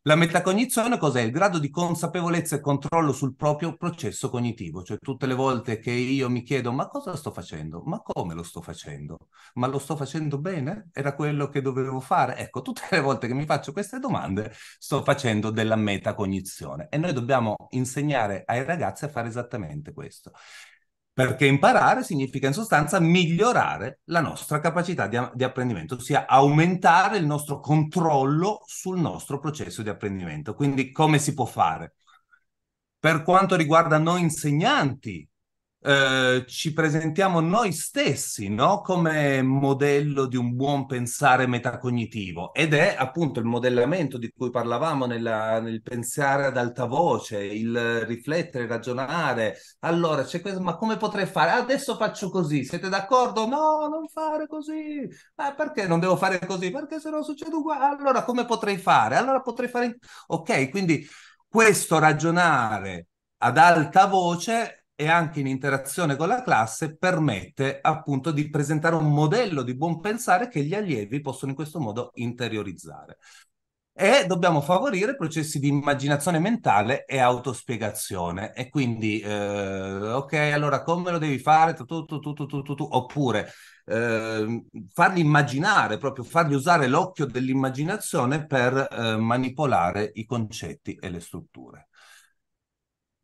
La metacognizione cos'è? Il grado di consapevolezza e controllo sul proprio processo cognitivo, cioè tutte le volte che io mi chiedo ma cosa sto facendo? Ma come lo sto facendo? Ma lo sto facendo bene? Era quello che dovevo fare? Ecco, tutte le volte che mi faccio queste domande sto facendo della metacognizione e noi dobbiamo insegnare ai ragazzi a fare esattamente questo perché imparare significa in sostanza migliorare la nostra capacità di, di, apprendimento, ossia aumentare il nostro controllo sul nostro processo di apprendimento. Quindi come si può fare? Per quanto riguarda noi insegnanti, eh, ci presentiamo noi stessi no? come modello di un buon pensare metacognitivo ed è appunto il modellamento di cui parlavamo nella, nel pensare ad alta voce, il riflettere, ragionare. Allora c'è questo, ma come potrei fare? Adesso faccio così, siete d'accordo? No, non fare così. Ma perché non devo fare così? Perché se no succede uguale. Allora come potrei fare? Allora potrei fare... Ok, quindi questo ragionare ad alta voce e anche in interazione con la classe permette appunto di presentare un modello di buon pensare che gli allievi possono in questo modo interiorizzare. E dobbiamo favorire processi di immaginazione mentale e autospiegazione. E quindi, eh, ok, allora come lo devi fare? Tu, tu, tu, tu Oppure eh, farli immaginare, proprio fargli usare l'occhio dell'immaginazione per eh, manipolare i concetti e le strutture.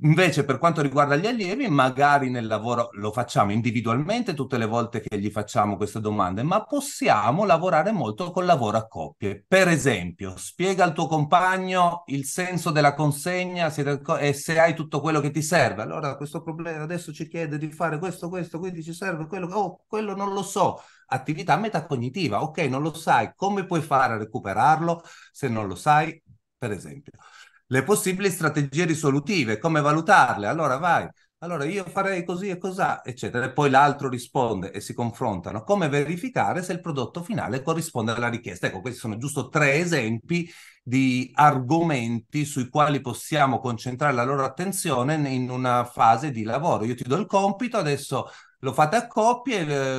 Invece, per quanto riguarda gli allievi, magari nel lavoro lo facciamo individualmente tutte le volte che gli facciamo queste domande, ma possiamo lavorare molto col lavoro a coppie. Per esempio, spiega al tuo compagno il senso della consegna e se hai tutto quello che ti serve. Allora, questo problema adesso ci chiede di fare questo, questo, quindi ci serve quello, oh, quello non lo so. Attività metacognitiva, ok, non lo sai, come puoi fare a recuperarlo se non lo sai, per esempio le possibili strategie risolutive, come valutarle. Allora vai, allora io farei così e cos'ha, eccetera. E poi l'altro risponde e si confrontano. Come verificare se il prodotto finale corrisponde alla richiesta? Ecco, questi sono giusto tre esempi di argomenti sui quali possiamo concentrare la loro attenzione in una fase di lavoro. Io ti do il compito, adesso lo fate a coppie, eh,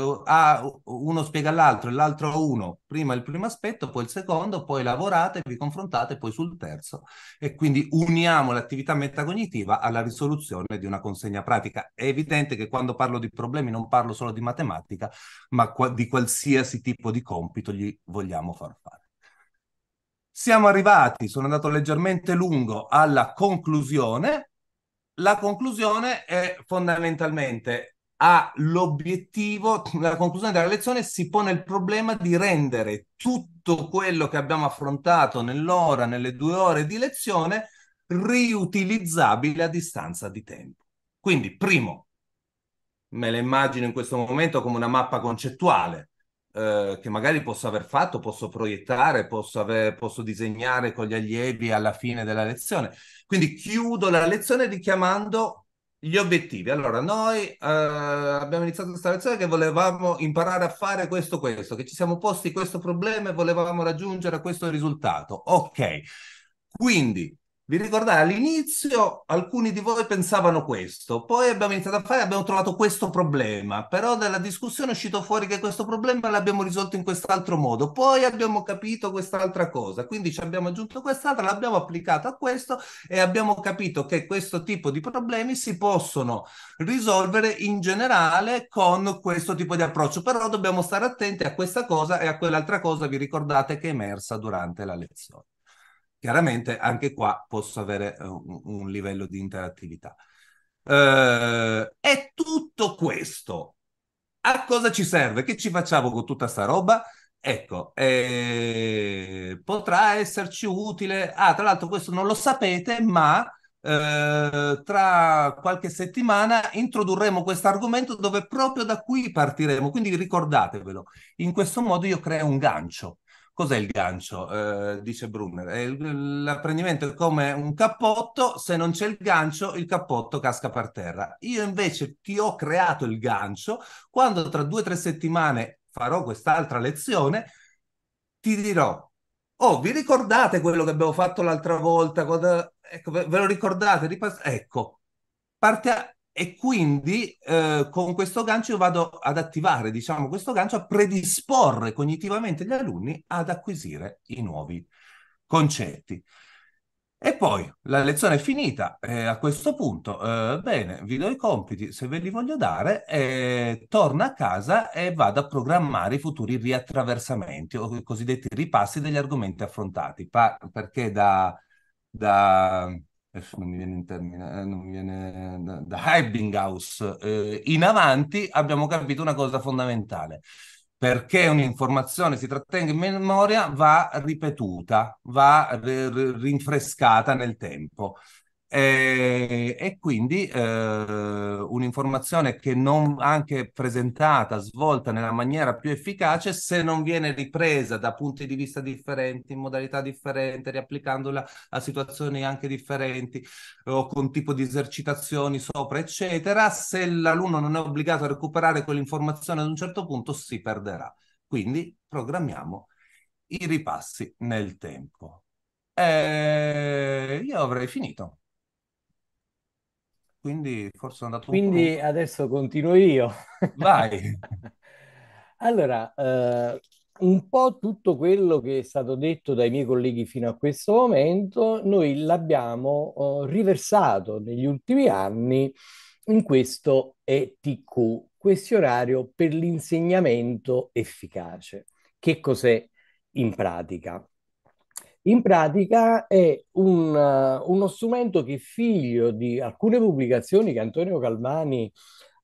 uno spiega all'altro e l'altro a uno, prima il primo aspetto, poi il secondo, poi lavorate, vi confrontate poi sul terzo e quindi uniamo l'attività metacognitiva alla risoluzione di una consegna pratica. È evidente che quando parlo di problemi non parlo solo di matematica, ma di qualsiasi tipo di compito gli vogliamo far fare. Siamo arrivati, sono andato leggermente lungo, alla conclusione. La conclusione è fondamentalmente ha l'obiettivo, la conclusione della lezione si pone il problema di rendere tutto quello che abbiamo affrontato nell'ora, nelle due ore di lezione, riutilizzabile a distanza di tempo. Quindi, primo, me la immagino in questo momento come una mappa concettuale eh, che magari posso aver fatto, posso proiettare, posso, aver, posso disegnare con gli allievi alla fine della lezione. Quindi chiudo la lezione richiamando gli obiettivi. Allora, noi eh, abbiamo iniziato questa lezione che volevamo imparare a fare questo, questo, che ci siamo posti questo problema e volevamo raggiungere questo risultato. Ok, quindi vi ricordate all'inizio alcuni di voi pensavano questo, poi abbiamo iniziato a fare, abbiamo trovato questo problema, però dalla discussione è uscito fuori che questo problema l'abbiamo risolto in quest'altro modo, poi abbiamo capito quest'altra cosa, quindi ci abbiamo aggiunto quest'altra, l'abbiamo applicata a questo e abbiamo capito che questo tipo di problemi si possono risolvere in generale con questo tipo di approccio, però dobbiamo stare attenti a questa cosa e a quell'altra cosa, vi ricordate, che è emersa durante la lezione. Chiaramente anche qua posso avere eh, un, un livello di interattività. Eh, è tutto questo. A cosa ci serve? Che ci facciamo con tutta sta roba? Ecco, eh, potrà esserci utile. Ah, tra l'altro questo non lo sapete, ma eh, tra qualche settimana introdurremo questo argomento dove proprio da qui partiremo, quindi ricordatevelo. In questo modo io creo un gancio. Cos'è il gancio? Eh, dice Brunner. L'apprendimento è come un cappotto, se non c'è il gancio il cappotto casca per terra. Io invece ti ho creato il gancio quando tra due o tre settimane farò quest'altra lezione, ti dirò Oh, vi ricordate quello che abbiamo fatto l'altra volta? Quando... Ecco, ve, lo ricordate? Ripas... Ecco, Partia e quindi eh, con questo gancio io vado ad attivare, diciamo, questo gancio a predisporre cognitivamente gli alunni ad acquisire i nuovi concetti. E poi la lezione è finita, eh, a questo punto, eh, bene, vi do i compiti se ve li voglio dare, eh, torno a casa e vado a programmare i futuri riattraversamenti o i cosiddetti ripassi degli argomenti affrontati, pa- perché da, da non mi viene in termine, eh, non viene da, da House eh, in avanti abbiamo capito una cosa fondamentale. Perché un'informazione si trattenga in memoria va ripetuta, va r- rinfrescata nel tempo. E, eh, e quindi eh, un'informazione che non anche presentata, svolta nella maniera più efficace, se non viene ripresa da punti di vista differenti, in modalità differente, riapplicandola a situazioni anche differenti o con tipo di esercitazioni sopra, eccetera, se l'alunno non è obbligato a recuperare quell'informazione ad un certo punto si perderà. Quindi programmiamo i ripassi nel tempo. E eh, io avrei finito quindi forse sono andato un po'... Quindi adesso continuo io. Vai. allora, eh, un po' tutto quello che è stato detto dai miei colleghi fino a questo momento, noi l'abbiamo eh, riversato negli ultimi anni in questo ETQ, questionario per l'insegnamento efficace. Che cos'è in pratica? in pratica è un, uh, uno strumento che è figlio di alcune pubblicazioni che Antonio Calmani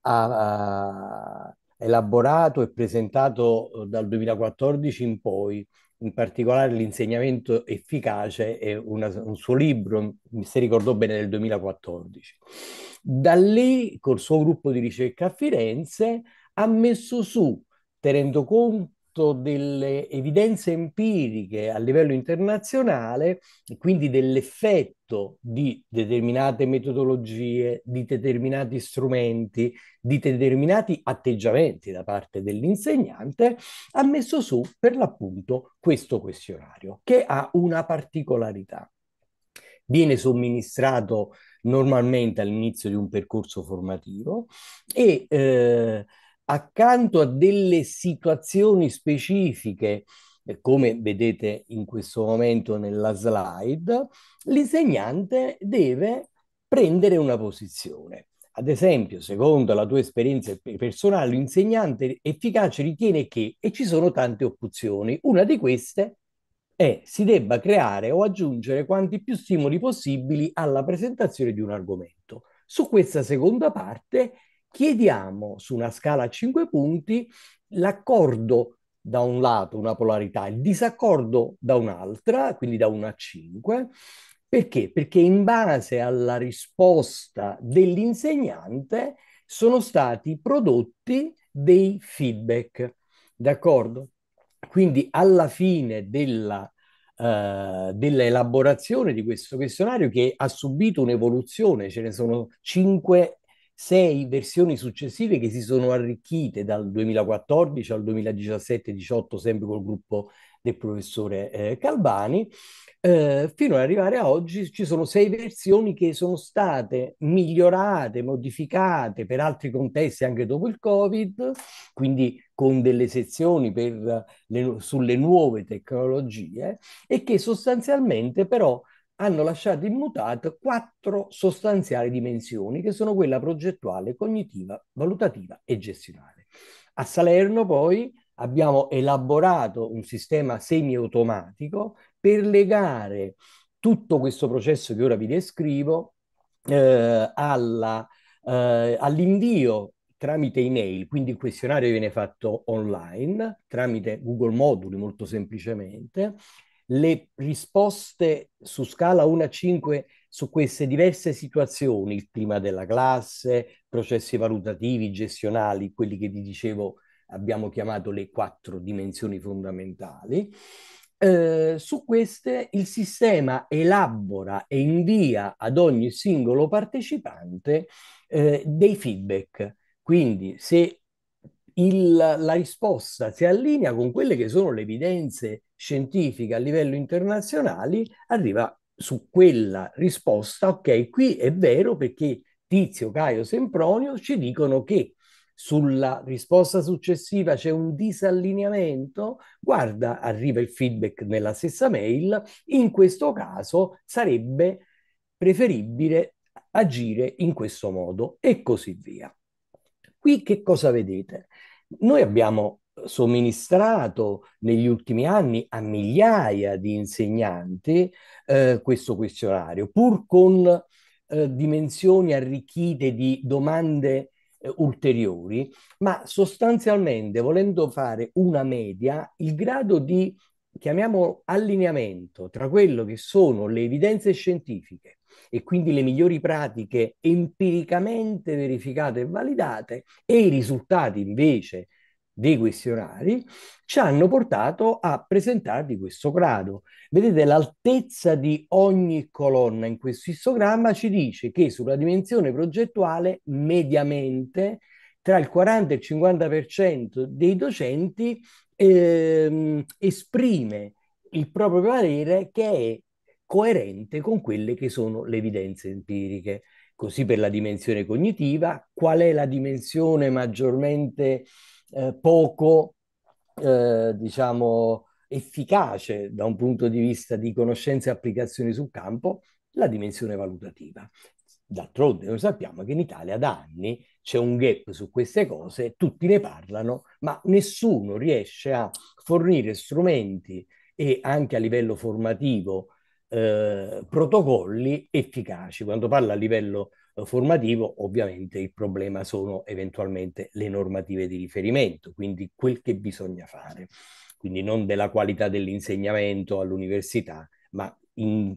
ha uh, elaborato e presentato eh, dal 2014 in poi, in particolare l'insegnamento efficace è una, un suo libro, se ricordo bene, del 2014. Da lì, col suo gruppo di ricerca a Firenze, ha messo su, tenendo conto frutto delle evidenze empiriche a livello internazionale e quindi dell'effetto di determinate metodologie, di determinati strumenti, di determinati atteggiamenti da parte dell'insegnante, ha messo su per l'appunto questo questionario che ha una particolarità. Viene somministrato normalmente all'inizio di un percorso formativo e eh, accanto a delle situazioni specifiche, eh, come vedete in questo momento nella slide, l'insegnante deve prendere una posizione. Ad esempio, secondo la tua esperienza personale, l'insegnante efficace ritiene che, e ci sono tante opzioni, una di queste è si debba creare o aggiungere quanti più stimoli possibili alla presentazione di un argomento. Su questa seconda parte chiediamo su una scala a 5 punti l'accordo da un lato, una polarità, il disaccordo da un'altra, quindi da 1 a 5. Perché? Perché in base alla risposta dell'insegnante sono stati prodotti dei feedback. D'accordo? Quindi alla fine della Uh, dell'elaborazione di questo questionario che ha subito un'evoluzione, ce ne sono cinque sei versioni successive che si sono arricchite dal 2014 al 2017-18 sempre col gruppo del professore eh, Calbani, eh, fino ad arrivare a oggi ci sono sei versioni che sono state migliorate, modificate per altri contesti anche dopo il Covid, quindi con delle sezioni per, le, sulle nuove tecnologie e che sostanzialmente però hanno lasciato immutate quattro sostanziali dimensioni, che sono quella progettuale, cognitiva, valutativa e gestionale. A Salerno poi abbiamo elaborato un sistema semi-automatico per legare tutto questo processo che ora vi descrivo eh, alla, eh, all'invio tramite email, quindi il questionario viene fatto online, tramite Google Moduli molto semplicemente, le risposte su scala 1 a 5 su queste diverse situazioni, il clima della classe, processi valutativi, gestionali, quelli che vi dicevo abbiamo chiamato le quattro dimensioni fondamentali, eh, su queste il sistema elabora e invia ad ogni singolo partecipante eh, dei feedback. Quindi se il, la risposta si allinea con quelle che sono le evidenze scientifiche a livello internazionale, arriva su quella risposta, ok, qui è vero perché Tizio, Caio, Sempronio ci dicono che sulla risposta successiva c'è un disallineamento, guarda, arriva il feedback nella stessa mail, in questo caso sarebbe preferibile agire in questo modo e così via. Qui che cosa vedete? Noi abbiamo somministrato negli ultimi anni a migliaia di insegnanti eh, questo questionario, pur con eh, dimensioni arricchite di domande eh, ulteriori, ma sostanzialmente volendo fare una media, il grado di, chiamiamolo, allineamento tra quello che sono le evidenze scientifiche e quindi le migliori pratiche empiricamente verificate e validate e i risultati invece dei questionari ci hanno portato a presentarvi questo grado. Vedete l'altezza di ogni colonna in questo istogramma ci dice che sulla dimensione progettuale mediamente tra il 40 e il 50% dei docenti ehm, esprime il proprio parere che è coerente con quelle che sono le evidenze empiriche. Così per la dimensione cognitiva, qual è la dimensione maggiormente eh, poco, eh, diciamo, efficace da un punto di vista di conoscenze e applicazioni sul campo? La dimensione valutativa. D'altronde noi sappiamo che in Italia da anni c'è un gap su queste cose, tutti ne parlano, ma nessuno riesce a fornire strumenti e anche a livello formativo eh, protocolli efficaci. Quando parla a livello eh, formativo, ovviamente il problema sono eventualmente le normative di riferimento, quindi quel che bisogna fare, quindi non della qualità dell'insegnamento all'università, ma in,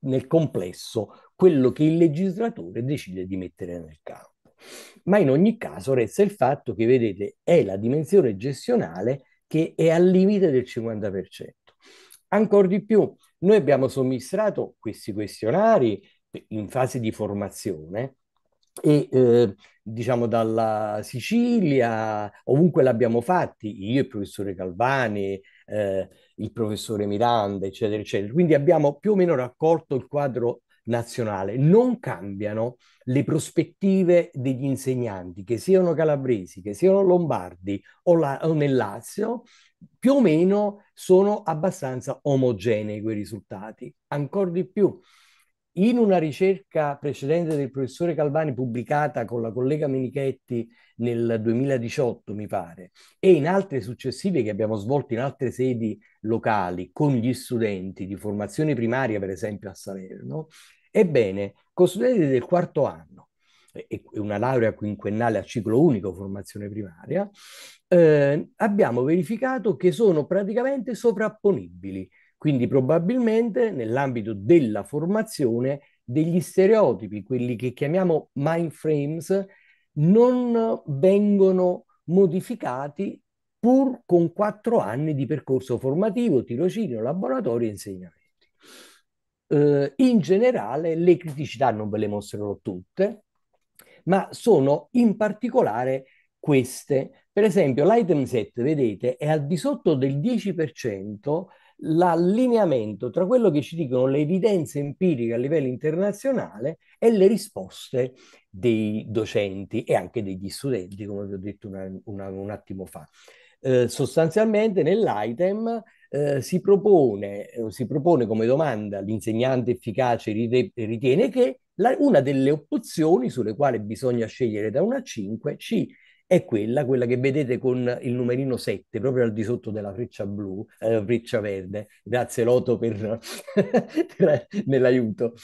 nel complesso quello che il legislatore decide di mettere nel campo. Ma in ogni caso resta il fatto che, vedete, è la dimensione gestionale che è al limite del 50%. Ancora di più, noi abbiamo somministrato questi questionari in fase di formazione e eh, diciamo dalla Sicilia, ovunque l'abbiamo fatti, io, il professore Calvani, eh, il professore Miranda, eccetera, eccetera. Quindi abbiamo più o meno raccolto il quadro nazionale. Non cambiano le prospettive degli insegnanti, che siano calabresi, che siano lombardi o, la, o nel Lazio, più o meno sono abbastanza omogenei quei risultati. Ancora di più, in una ricerca precedente del professore Calvani pubblicata con la collega Menichetti nel 2018, mi pare, e in altre successive che abbiamo svolto in altre sedi locali con gli studenti di formazione primaria, per esempio a Salerno, ebbene, con studenti del quarto anno e una laurea quinquennale a ciclo unico formazione primaria, eh, abbiamo verificato che sono praticamente sovrapponibili, quindi probabilmente nell'ambito della formazione degli stereotipi, quelli che chiamiamo mind frames, non vengono modificati pur con quattro anni di percorso formativo, tirocinio, laboratorio e insegnamenti. Eh, in generale le criticità non ve le mostrerò tutte, ma sono in particolare queste. Per esempio, l'item set, vedete, è al di sotto del 10% l'allineamento tra quello che ci dicono le evidenze empiriche a livello internazionale e le risposte dei docenti e anche degli studenti, come vi ho detto una, una, un attimo fa. Eh, sostanzialmente nell'item eh, si, propone, eh, si, propone, come domanda l'insegnante efficace rite- ritiene che la, una delle opzioni sulle quali bisogna scegliere da 1 a 5 C è quella, quella che vedete con il numerino 7, proprio al di sotto della freccia blu, eh, freccia verde. Grazie Loto per, per nell'aiuto.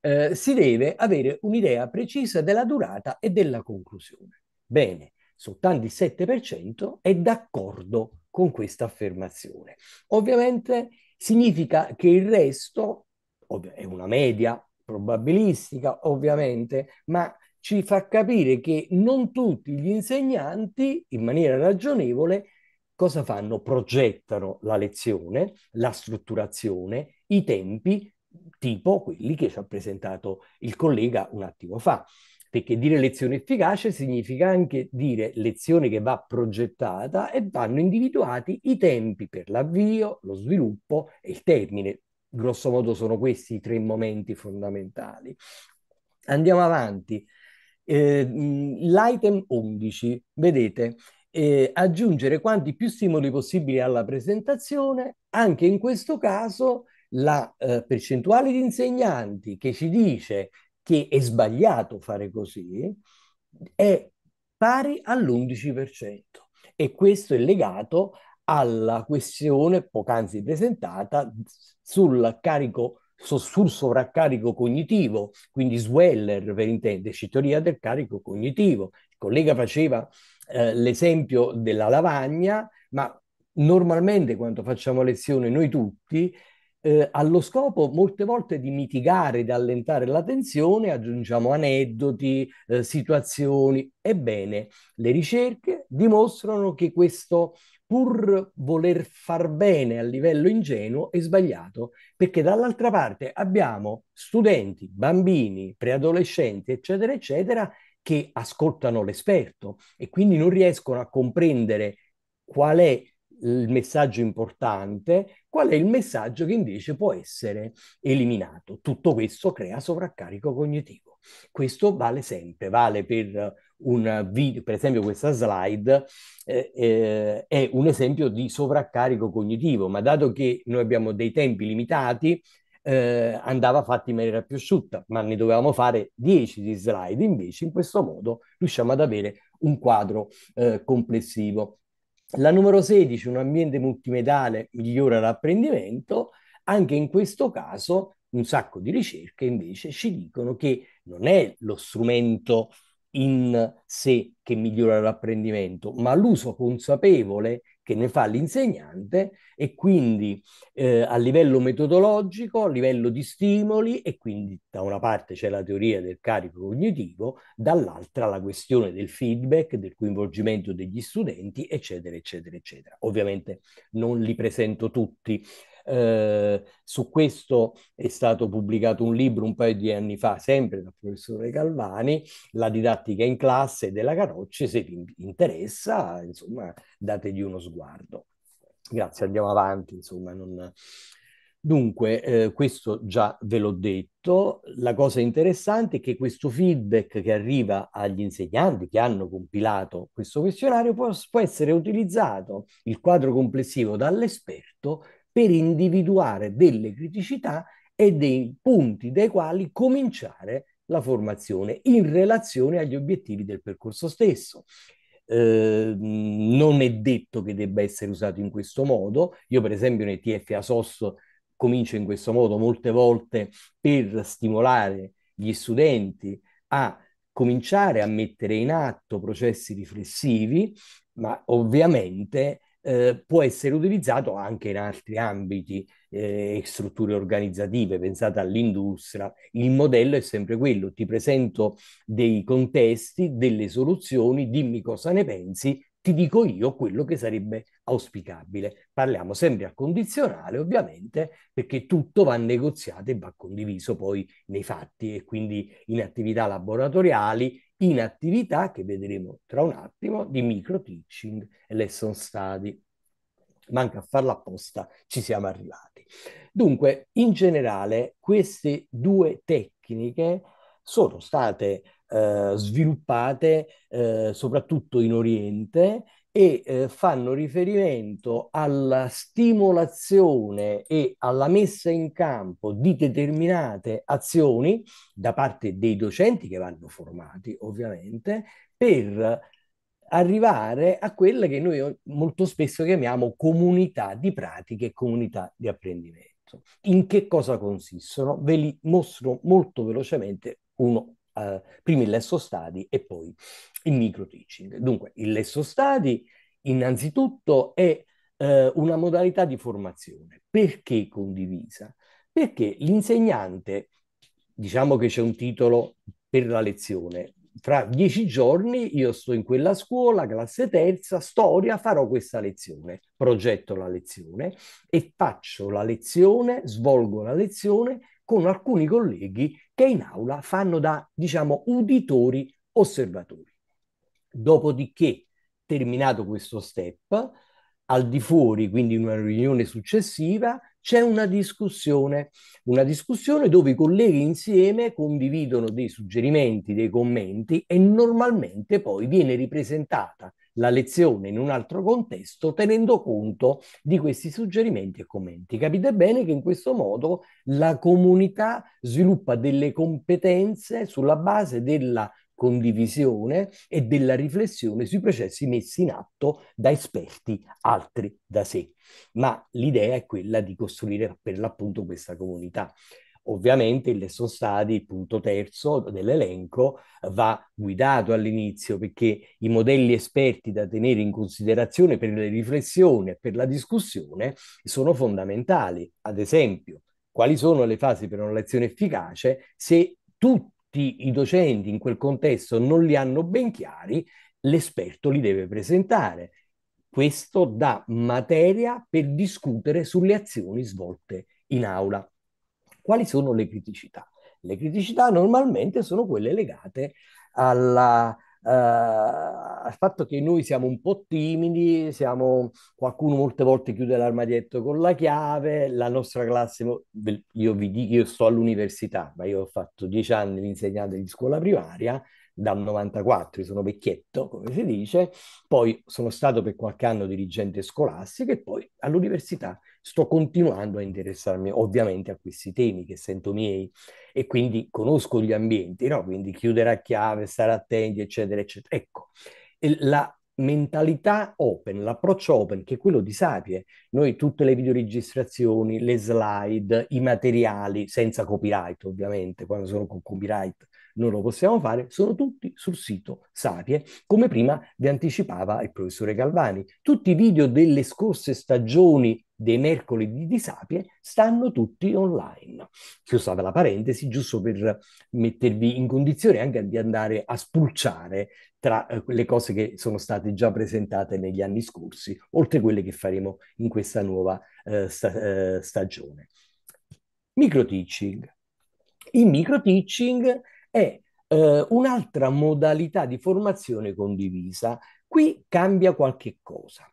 Eh, si deve avere un'idea precisa della durata e della conclusione. Bene, soltanto il 7%, è d'accordo con questa affermazione. Ovviamente significa che il resto, è una media probabilistica ovviamente, ma ci fa capire che non tutti gli insegnanti, in maniera ragionevole, cosa fanno? Progettano la lezione, la strutturazione, i tempi, tipo quelli che ci ha presentato il collega un attimo fa perché dire lezione efficace significa anche dire lezione che va progettata e vanno individuati i tempi per l'avvio, lo sviluppo e il termine. Grosso modo sono questi i tre momenti fondamentali. Andiamo avanti. Eh, l'item 11, vedete, eh, aggiungere quanti più stimoli possibili alla presentazione, anche in questo caso la eh, percentuale di insegnanti che ci dice che è sbagliato fare così, è pari all'11%. E questo è legato alla questione poc'anzi presentata sul carico sul sovraccarico cognitivo, quindi Sweller per intenderci, teoria del carico cognitivo. Il collega faceva eh, l'esempio della lavagna, ma normalmente quando facciamo lezione noi tutti eh, allo scopo molte volte di mitigare, di allentare la tensione, aggiungiamo aneddoti, eh, situazioni. Ebbene, le ricerche dimostrano che questo pur voler far bene a livello ingenuo è sbagliato, perché dall'altra parte abbiamo studenti, bambini, preadolescenti, eccetera, eccetera, che ascoltano l'esperto e quindi non riescono a comprendere qual è il messaggio importante, qual è il messaggio che invece può essere eliminato. Tutto questo crea sovraccarico cognitivo. Questo vale sempre, vale per un video, per esempio questa slide eh, eh, è un esempio di sovraccarico cognitivo, ma dato che noi abbiamo dei tempi limitati, eh, andava fatta in maniera più asciutta, ma ne dovevamo fare 10 di slide, invece in questo modo riusciamo ad avere un quadro eh, complessivo. La numero 16, un ambiente multimedale migliora l'apprendimento, anche in questo caso un sacco di ricerche invece ci dicono che non è lo strumento in sé che migliora l'apprendimento, ma l'uso consapevole che ne fa l'insegnante e quindi eh, a livello metodologico, a livello di stimoli e quindi da una parte c'è la teoria del carico cognitivo, dall'altra la questione del feedback, del coinvolgimento degli studenti, eccetera, eccetera, eccetera. Ovviamente non li presento tutti. Eh, su questo è stato pubblicato un libro un paio di anni fa, sempre dal professore Calvani, La didattica in classe della Carocce, se vi interessa, insomma, dategli uno sguardo. Grazie, andiamo avanti, insomma, non... Dunque, eh, questo già ve l'ho detto, la cosa interessante è che questo feedback che arriva agli insegnanti che hanno compilato questo questionario può, può essere utilizzato, il quadro complessivo dall'esperto, per individuare delle criticità e dei punti dai quali cominciare la formazione in relazione agli obiettivi del percorso stesso. Eh, non è detto che debba essere usato in questo modo. Io, per esempio, in ETF ASOS comincio in questo modo molte volte per stimolare gli studenti a cominciare a mettere in atto processi riflessivi, ma ovviamente eh, può essere utilizzato anche in altri ambiti eh, e strutture organizzative, pensate all'industria. Il modello è sempre quello, ti presento dei contesti, delle soluzioni, dimmi cosa ne pensi, ti dico io quello che sarebbe auspicabile. Parliamo sempre a condizionale, ovviamente, perché tutto va negoziato e va condiviso poi nei fatti e quindi in attività laboratoriali in attività che vedremo tra un attimo di micro teaching e lesson study. Manca a farla apposta, ci siamo arrivati. Dunque, in generale, queste due tecniche sono state eh, sviluppate eh, soprattutto in Oriente e eh, fanno riferimento alla stimolazione e alla messa in campo di determinate azioni da parte dei docenti che vanno formati ovviamente per arrivare a quella che noi molto spesso chiamiamo comunità di pratiche e comunità di apprendimento. In che cosa consistono? Ve li mostro molto velocemente uno eh, prima il lesso stadi e poi il micro teaching. Dunque, il lesso stadi innanzitutto è eh, una modalità di formazione. Perché condivisa? Perché l'insegnante, diciamo che c'è un titolo per la lezione, fra dieci giorni io sto in quella scuola, classe terza, storia, farò questa lezione, progetto la lezione e faccio la lezione, svolgo la lezione con alcuni colleghi che in aula fanno da, diciamo, uditori osservatori. Dopodiché, terminato questo step, al di fuori, quindi in una riunione successiva, c'è una discussione, una discussione dove i colleghi insieme condividono dei suggerimenti, dei commenti e normalmente poi viene ripresentata la lezione in un altro contesto tenendo conto di questi suggerimenti e commenti. Capite bene che in questo modo la comunità sviluppa delle competenze sulla base della condivisione e della riflessione sui processi messi in atto da esperti altri da sé. Ma l'idea è quella di costruire per l'appunto questa comunità. Ovviamente il lesson study, punto terzo dell'elenco, va guidato all'inizio perché i modelli esperti da tenere in considerazione per la riflessione e per la discussione sono fondamentali. Ad esempio, quali sono le fasi per una lezione efficace se tutti i docenti in quel contesto non li hanno ben chiari, l'esperto li deve presentare. Questo dà materia per discutere sulle azioni svolte in aula. Quali sono le criticità? Le criticità normalmente sono quelle legate alla, eh, al fatto che noi siamo un po' timidi, siamo, qualcuno molte volte chiude l'armadietto con la chiave, la nostra classe, io vi dico, io sto all'università, ma io ho fatto dieci anni l'insegnante di scuola primaria, dal 94, sono vecchietto, come si dice, poi sono stato per qualche anno dirigente scolastico e poi all'università sto continuando a interessarmi ovviamente a questi temi che sento miei e quindi conosco gli ambienti, no? quindi chiudere a chiave, stare attenti, eccetera, eccetera. Ecco, la mentalità open, l'approccio open, che è quello di Sapie. Noi tutte le videoregistrazioni, le slide, i materiali, senza copyright ovviamente, quando sono con copyright non lo possiamo fare, sono tutti sul sito Sapie, come prima vi anticipava il professore Galvani. Tutti i video delle scorse stagioni dei mercoledì di Sapie stanno tutti online. Chiusa la parentesi, giusto per mettervi in condizione anche di andare a spulciare tra eh, le cose che sono state già presentate negli anni scorsi, oltre quelle che faremo in questa nuova eh, sta, eh, stagione. Micro teaching. Il micro teaching è eh, un'altra modalità di formazione condivisa. Qui cambia qualche cosa.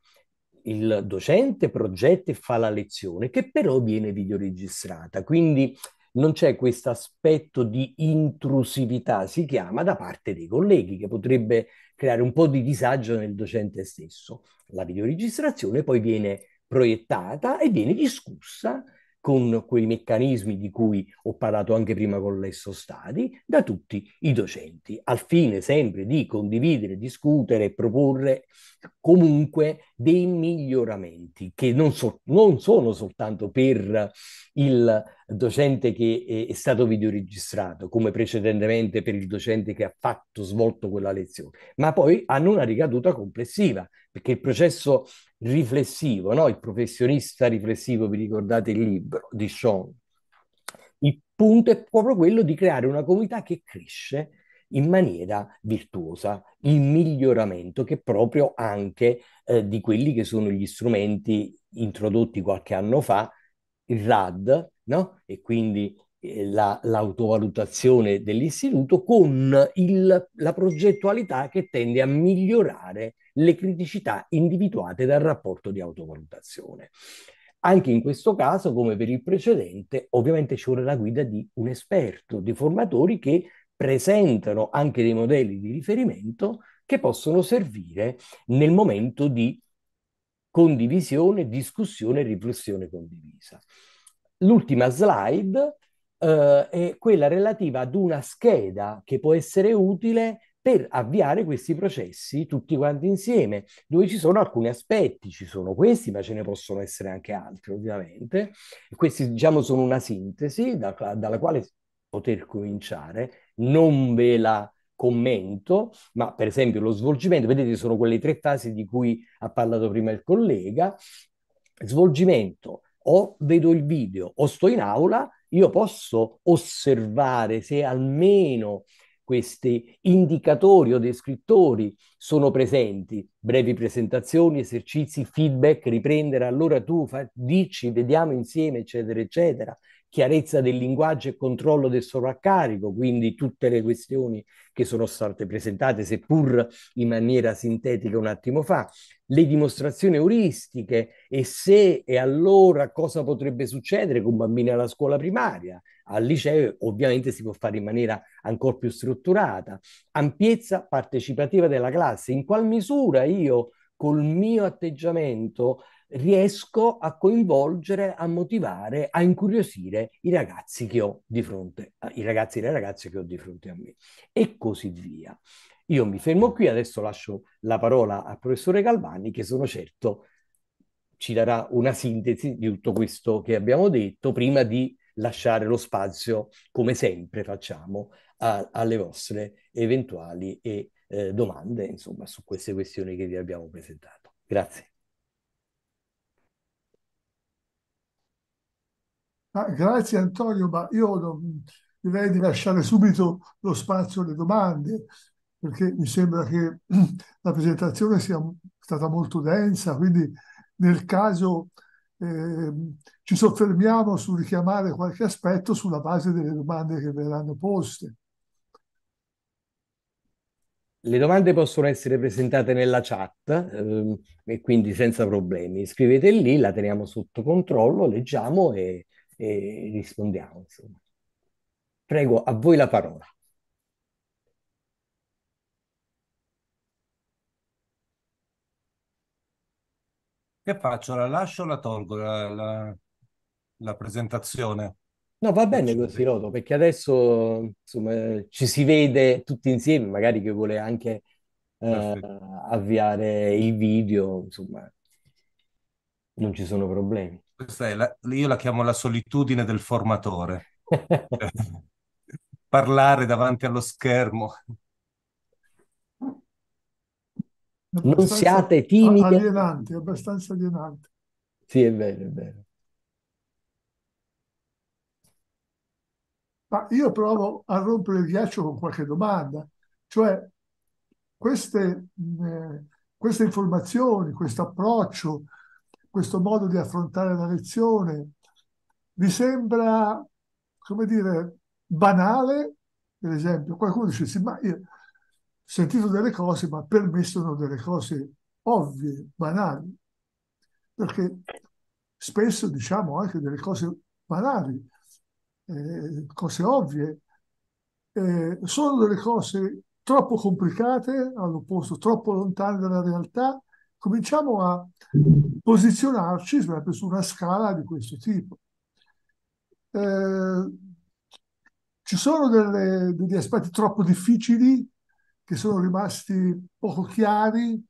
Il docente progetta e fa la lezione, che però viene videoregistrata, quindi non c'è questo aspetto di intrusività, si chiama, da parte dei colleghi, che potrebbe creare un po' di disagio nel docente stesso. La videoregistrazione poi viene proiettata e viene discussa con quei meccanismi di cui ho parlato anche prima con l'Esso Stadi, da tutti i docenti, al fine sempre di condividere, discutere e proporre comunque dei miglioramenti che non, so, non sono soltanto per il docente che è, stato videoregistrato, come precedentemente per il docente che ha fatto, svolto quella lezione, ma poi hanno una ricaduta complessiva, perché il processo riflessivo, no? il professionista riflessivo, vi ricordate il libro di Sean, il punto è proprio quello di creare una comunità che cresce in maniera virtuosa, il miglioramento che proprio anche eh, di quelli che sono gli strumenti introdotti qualche anno fa il RAD, no? e quindi eh, la, l'autovalutazione dell'istituto, con il, la progettualità che tende a migliorare le criticità individuate dal rapporto di autovalutazione. Anche in questo caso, come per il precedente, ovviamente ci vuole la guida di un esperto, di formatori che presentano anche dei modelli di riferimento che possono servire nel momento di condivisione, discussione e riflessione condivisa. L'ultima slide eh, è quella relativa ad una scheda che può essere utile per avviare questi processi tutti quanti insieme, dove ci sono alcuni aspetti, ci sono questi, ma ce ne possono essere anche altri ovviamente. Questi diciamo sono una sintesi da, dalla quale poter cominciare, non ve la commento, ma per esempio lo svolgimento, vedete sono quelle tre fasi di cui ha parlato prima il collega, svolgimento, o vedo il video o sto in aula, io posso osservare se almeno questi indicatori o descrittori sono presenti, brevi presentazioni, esercizi, feedback, riprendere, allora tu fa, dici, vediamo insieme, eccetera, eccetera chiarezza del linguaggio e controllo del sovraccarico, quindi tutte le questioni che sono state presentate, seppur in maniera sintetica un attimo fa, le dimostrazioni euristiche e se e allora cosa potrebbe succedere con bambini alla scuola primaria, al liceo ovviamente si può fare in maniera ancora più strutturata, ampiezza partecipativa della classe, in qual misura io col mio atteggiamento riesco a coinvolgere, a motivare, a incuriosire i ragazzi che ho di fronte, eh, i ragazzi e le ragazze che ho di fronte a me e così via. Io mi fermo qui, adesso lascio la parola al professore Galvani che sono certo ci darà una sintesi di tutto questo che abbiamo detto prima di lasciare lo spazio, come sempre facciamo, a, alle vostre eventuali e, eh, domande insomma, su queste questioni che vi abbiamo presentato. Grazie. Ah, grazie Antonio, ma io direi di lasciare subito lo spazio alle domande, perché mi sembra che la presentazione sia stata molto densa, quindi nel caso eh, ci soffermiamo su richiamare qualche aspetto sulla base delle domande che verranno poste. Le domande possono essere presentate nella chat eh, e quindi senza problemi. Scrivete lì, la teniamo sotto controllo, leggiamo e e rispondiamo. Insomma. Prego, a voi la parola. Che faccio? La lascio o la tolgo la, la, la presentazione? No, va bene così, Roto, perché adesso insomma, ci si vede tutti insieme, magari che vuole anche eh, avviare il video, insomma, non ci sono problemi questa è la, io la chiamo la solitudine del formatore. Parlare davanti allo schermo. Non siate timidi. Alienante, abbastanza alienante. Sì, è vero, è vero. Ma io provo a rompere il ghiaccio con qualche domanda, cioè queste, eh, queste informazioni, questo approccio, questo modo di affrontare la lezione vi sembra, come dire, banale, per esempio, qualcuno dice, sì, ma io ho sentito delle cose, ma per me sono delle cose ovvie, banali, perché spesso diciamo anche delle cose banali, eh, cose ovvie, eh, sono delle cose troppo complicate, all'opposto, troppo lontane dalla realtà, cominciamo a posizionarci su una scala di questo tipo. Eh, ci sono delle, degli aspetti troppo difficili che sono rimasti poco chiari,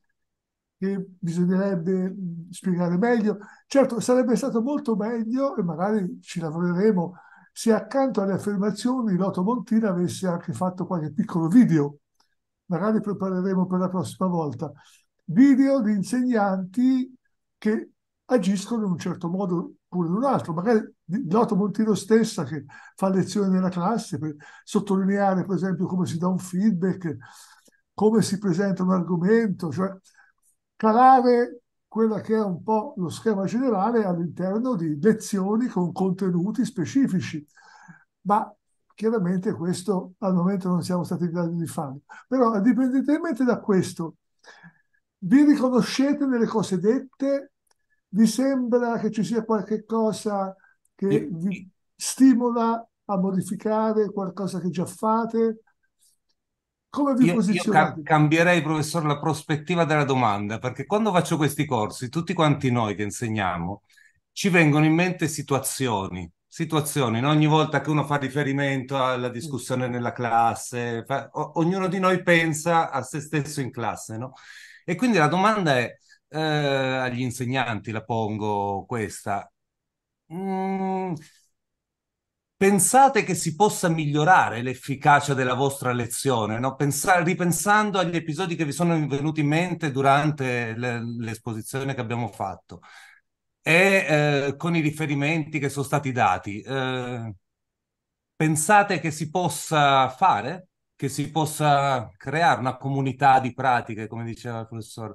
che bisognerebbe spiegare meglio. Certo, sarebbe stato molto meglio, e magari ci lavoreremo, se accanto alle affermazioni Loto Montina avesse anche fatto qualche piccolo video. Magari prepareremo per la prossima volta video di insegnanti che agiscono in un certo modo oppure in un altro, magari Loto Montino stessa che fa lezioni nella classe per sottolineare per esempio come si dà un feedback, come si presenta un argomento, cioè calare quella che è un po' lo schema generale all'interno di lezioni con contenuti specifici. Ma chiaramente questo al momento non siamo stati in grado di farlo. Però indipendentemente da questo, vi riconoscete nelle cose dette? Vi sembra che ci sia qualche cosa che vi stimola a modificare qualcosa che già fate? Come vi io, posizionate? Io ca- cambierei, professore, la prospettiva della domanda, perché quando faccio questi corsi, tutti quanti noi che insegniamo, ci vengono in mente situazioni, situazioni, no? ogni volta che uno fa riferimento alla discussione nella classe, fa... o- ognuno di noi pensa a se stesso in classe, no? E quindi la domanda è, eh, agli insegnanti la pongo questa, mm, pensate che si possa migliorare l'efficacia della vostra lezione, no? Pensa- ripensando agli episodi che vi sono venuti in mente durante le- l'esposizione che abbiamo fatto e eh, con i riferimenti che sono stati dati. Eh, pensate che si possa fare? che si possa creare una comunità di pratiche, come diceva il professor,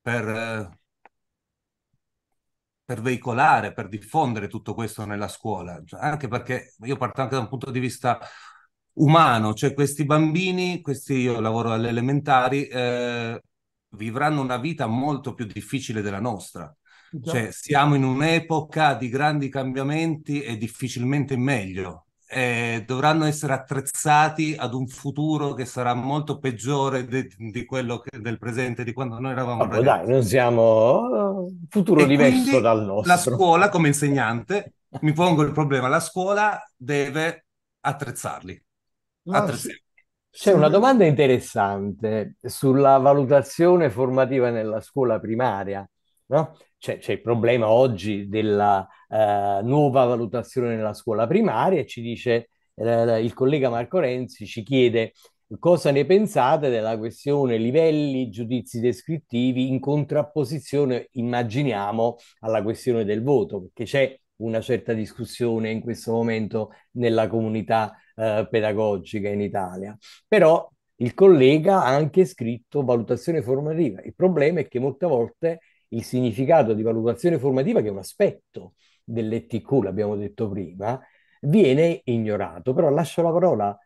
per, eh, per veicolare, per diffondere tutto questo nella scuola, cioè, anche perché io parto anche da un punto di vista umano, cioè questi bambini, questi io lavoro alle elementari, eh, vivranno una vita molto più difficile della nostra. Cioè, siamo in un'epoca di grandi cambiamenti e difficilmente meglio eh, dovranno essere attrezzati ad un futuro che sarà molto peggiore de, di quello che, del presente di quando noi eravamo Vabbè, Dai, non siamo un eh, futuro e diverso dal nostro. La scuola, come insegnante, mi pongo il problema, la scuola deve attrezzarli. C'è una domanda interessante sulla valutazione formativa nella scuola primaria. No? c'è, c'è, il problema oggi della eh, nuova valutazione nella scuola primaria e ci dice eh, il collega Marco Renzi ci chiede cosa ne pensate della questione livelli, giudizi descrittivi in contrapposizione, immaginiamo, alla questione del voto, perché c'è una certa discussione in questo momento nella comunità eh, pedagogica in Italia. Però il collega ha anche scritto valutazione formativa. Il problema è che molte volte il significato di valutazione formativa, che è un aspetto dell'ETQ, l'abbiamo detto prima, viene ignorato. Però lascio la parola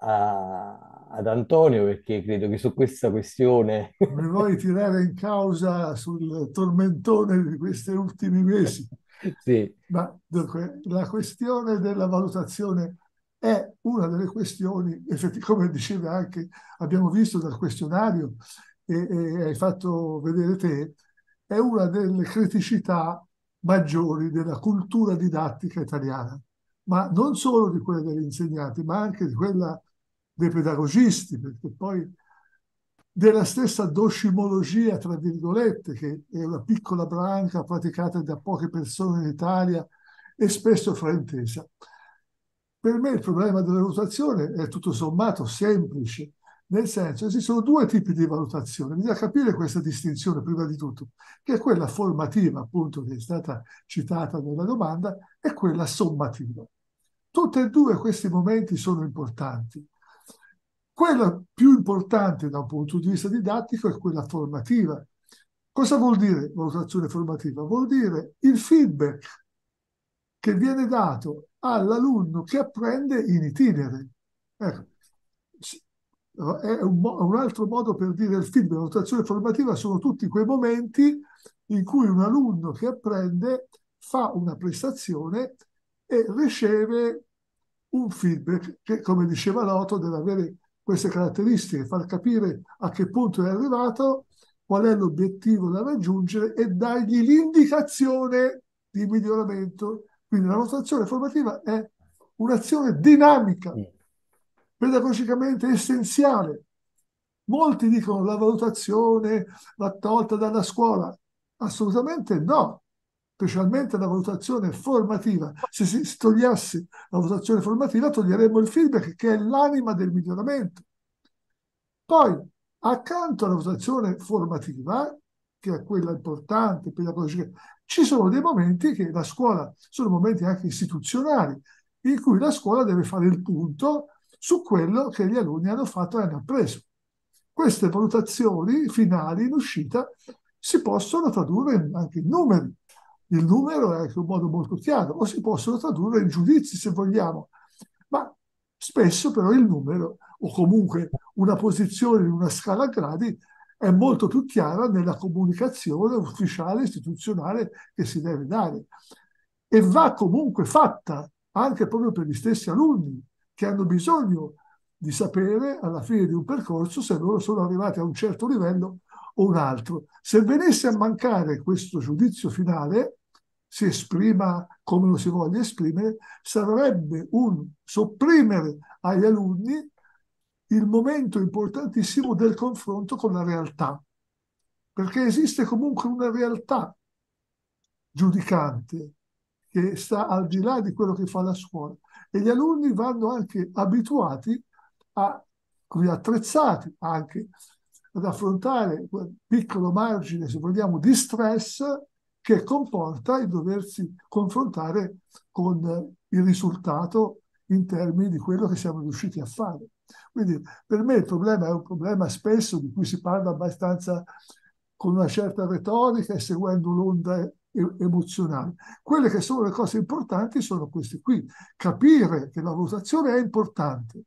a, ad Antonio perché credo che su questa questione... Mi vuoi tirare in causa sul tormentone di questi ultimi mesi? sì. Ma dunque, la questione della valutazione è una delle questioni, come diceva anche, abbiamo visto dal questionario e, e hai fatto vedere te, è una delle criticità maggiori della cultura didattica italiana, ma non solo di quella degli insegnanti, ma anche di quella dei pedagogisti, perché poi della stessa docimologia, tra virgolette, che è una piccola branca praticata da poche persone in Italia e spesso fraintesa. Per me il problema della valutazione è tutto sommato semplice. Nel senso, esistono due tipi di valutazione, bisogna capire questa distinzione prima di tutto, che è quella formativa, appunto, che è stata citata nella domanda, e quella sommativa. Tutte e due questi momenti sono importanti. Quella più importante da un punto di vista didattico è quella formativa. Cosa vuol dire valutazione formativa? Vuol dire il feedback che viene dato all'alunno che apprende in itinere. Ecco, è un, un, altro modo per dire il feedback, la valutazione formativa sono tutti quei momenti in cui un alunno che apprende fa una prestazione e riceve un feedback che, come diceva Loto, deve avere queste caratteristiche, far capire a che punto è arrivato, qual è l'obiettivo da raggiungere e dargli l'indicazione di miglioramento. Quindi la valutazione formativa è un'azione dinamica. Mm pedagogicamente essenziale. Molti dicono la valutazione va tolta dalla scuola. Assolutamente no, specialmente la valutazione formativa. Se si togliesse la valutazione formativa, toglieremmo il feedback che è l'anima del miglioramento. Poi, accanto alla valutazione formativa, che è quella importante, pedagogica, ci sono dei momenti che la scuola, sono momenti anche istituzionali, in cui la scuola deve fare il punto su quello che gli alunni hanno fatto e hanno appreso. Queste valutazioni finali in uscita si possono tradurre anche in numeri. Il numero è anche un modo molto chiaro, o si possono tradurre in giudizi se vogliamo, ma spesso però il numero o comunque una posizione in una scala a gradi è molto più chiara nella comunicazione ufficiale istituzionale che si deve dare e va comunque fatta anche proprio per gli stessi alunni che hanno bisogno di sapere alla fine di un percorso se loro sono arrivati a un certo livello o un altro. Se venisse a mancare questo giudizio finale, si esprima come lo si voglia esprimere, sarebbe un sopprimere agli alunni il momento importantissimo del confronto con la realtà, perché esiste comunque una realtà giudicante che sta al di là di quello che fa la scuola. E gli alunni vanno anche abituati a, attrezzati anche ad affrontare quel piccolo margine, se vogliamo, di stress che comporta il doversi confrontare con il risultato in termini di quello che siamo riusciti a fare. Quindi per me il problema è un problema spesso di cui si parla abbastanza con una certa retorica e seguendo l'onda emozionali. Quelle che sono le cose importanti sono queste qui. Capire che la valutazione è importante,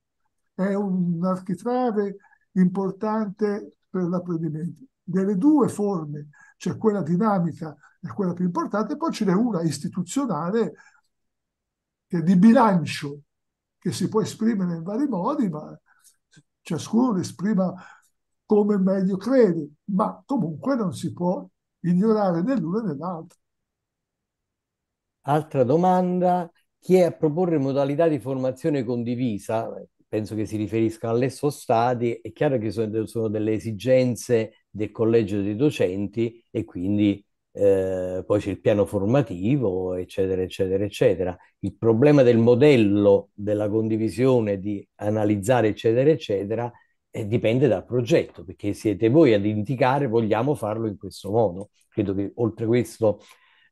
è un architrave importante per l'apprendimento. Delle due forme, c'è cioè quella dinamica e quella più importante, poi ce n'è una istituzionale che è di bilancio, che si può esprimere in vari modi, ma ciascuno esprima come meglio crede, ma comunque non si può ignorare né l'uno né l'altro. Altra domanda, chi è a proporre modalità di formazione condivisa? Penso che si riferisca all'esso stati, è chiaro che sono, sono delle esigenze del collegio dei docenti e quindi eh, poi c'è il piano formativo, eccetera, eccetera, eccetera. Il problema del modello della condivisione, di analizzare, eccetera, eccetera, eh, dipende dal progetto, perché siete voi ad indicare vogliamo farlo in questo modo. Credo che oltre questo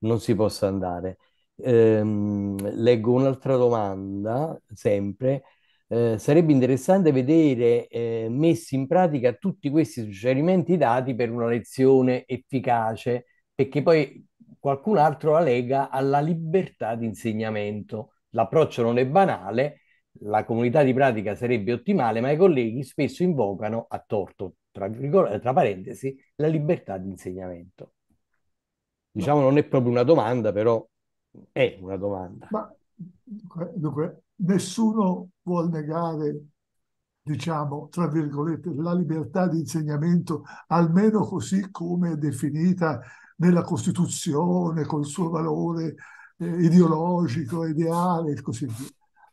non si possa andare. Ehm, leggo un'altra domanda, sempre. Eh, sarebbe interessante vedere eh, messi in pratica tutti questi suggerimenti dati per una lezione efficace, perché poi qualcun altro la lega alla libertà di insegnamento. L'approccio non è banale, la comunità di pratica sarebbe ottimale, ma i colleghi spesso invocano a torto, tra, tra parentesi, la libertà di insegnamento. Diciamo non è proprio una domanda, però è una domanda. Ma dunque, nessuno vuol negare, diciamo, tra virgolette, la libertà di insegnamento, almeno così come è definita nella Costituzione, col suo valore eh, ideologico, ideale e così via.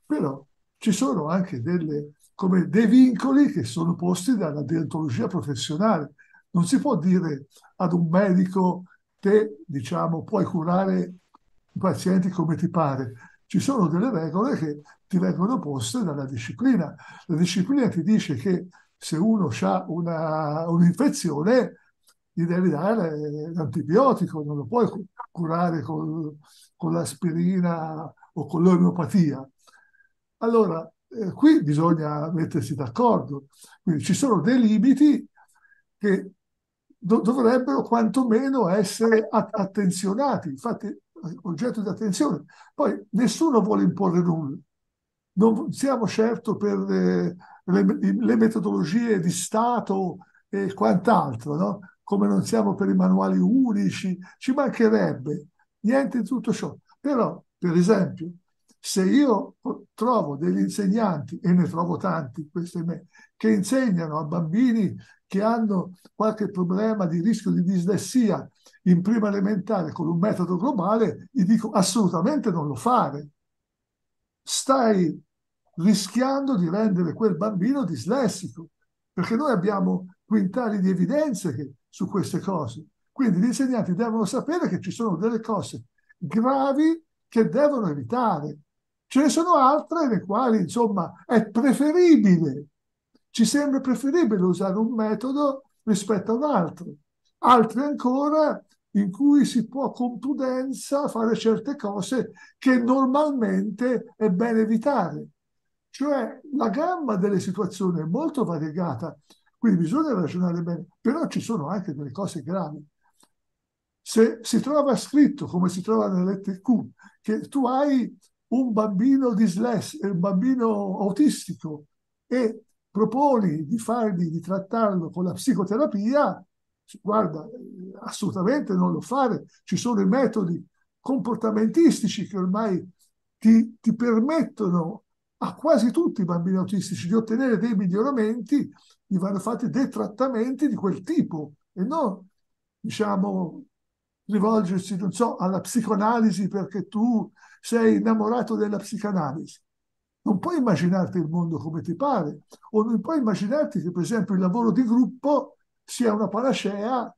Però ci sono anche delle, come, dei vincoli che sono posti dalla deontologia professionale. Non si può dire ad un medico te, diciamo, puoi curare i pazienti come ti pare. Ci sono delle regole che ti vengono poste dalla disciplina. La disciplina ti dice che se uno ha una, un'infezione gli devi dare l'antibiotico, non lo puoi curare con, con l'aspirina o con l'omeopatia. Allora, eh, qui bisogna mettersi d'accordo. Quindi ci sono dei limiti che do- dovrebbero quantomeno essere att- attenzionati, infatti eh, oggetto di attenzione. Poi nessuno vuole imporre nulla. Non siamo certo per eh, le, le, metodologie di Stato e quant'altro, no? come non siamo per i manuali unici, ci mancherebbe niente di tutto ciò. Però, per esempio, se io trovo degli insegnanti, e ne trovo tanti, questo è me, che insegnano a bambini che hanno qualche problema di rischio di dislessia in prima elementare con un metodo globale, gli dico assolutamente non lo fare. Stai rischiando di rendere quel bambino dislessico, perché noi abbiamo quintali di evidenze che, su queste cose. Quindi gli insegnanti devono sapere che ci sono delle cose gravi che devono evitare. Ce ne sono altre le quali, insomma, è preferibile, ci sembra preferibile usare un metodo rispetto a un altro. Altre ancora in cui si può con prudenza fare certe cose che normalmente è bene evitare. Cioè la gamma delle situazioni è molto variegata, quindi bisogna ragionare bene, però ci sono anche delle cose gravi. Se si trova scritto, come si trova Q che tu hai un bambino dislessico, un bambino autistico e proponi di fargli, di trattarlo con la psicoterapia, guarda, assolutamente non lo fare, ci sono i metodi comportamentistici che ormai ti, ti permettono a quasi tutti i bambini autistici di ottenere dei miglioramenti, gli vanno fatti dei trattamenti di quel tipo e non, diciamo, rivolgersi, non so, alla psicoanalisi perché tu sei innamorato della psicanalisi. Non puoi immaginarti il mondo come ti pare o non puoi immaginarti che per esempio il lavoro di gruppo sia una panacea,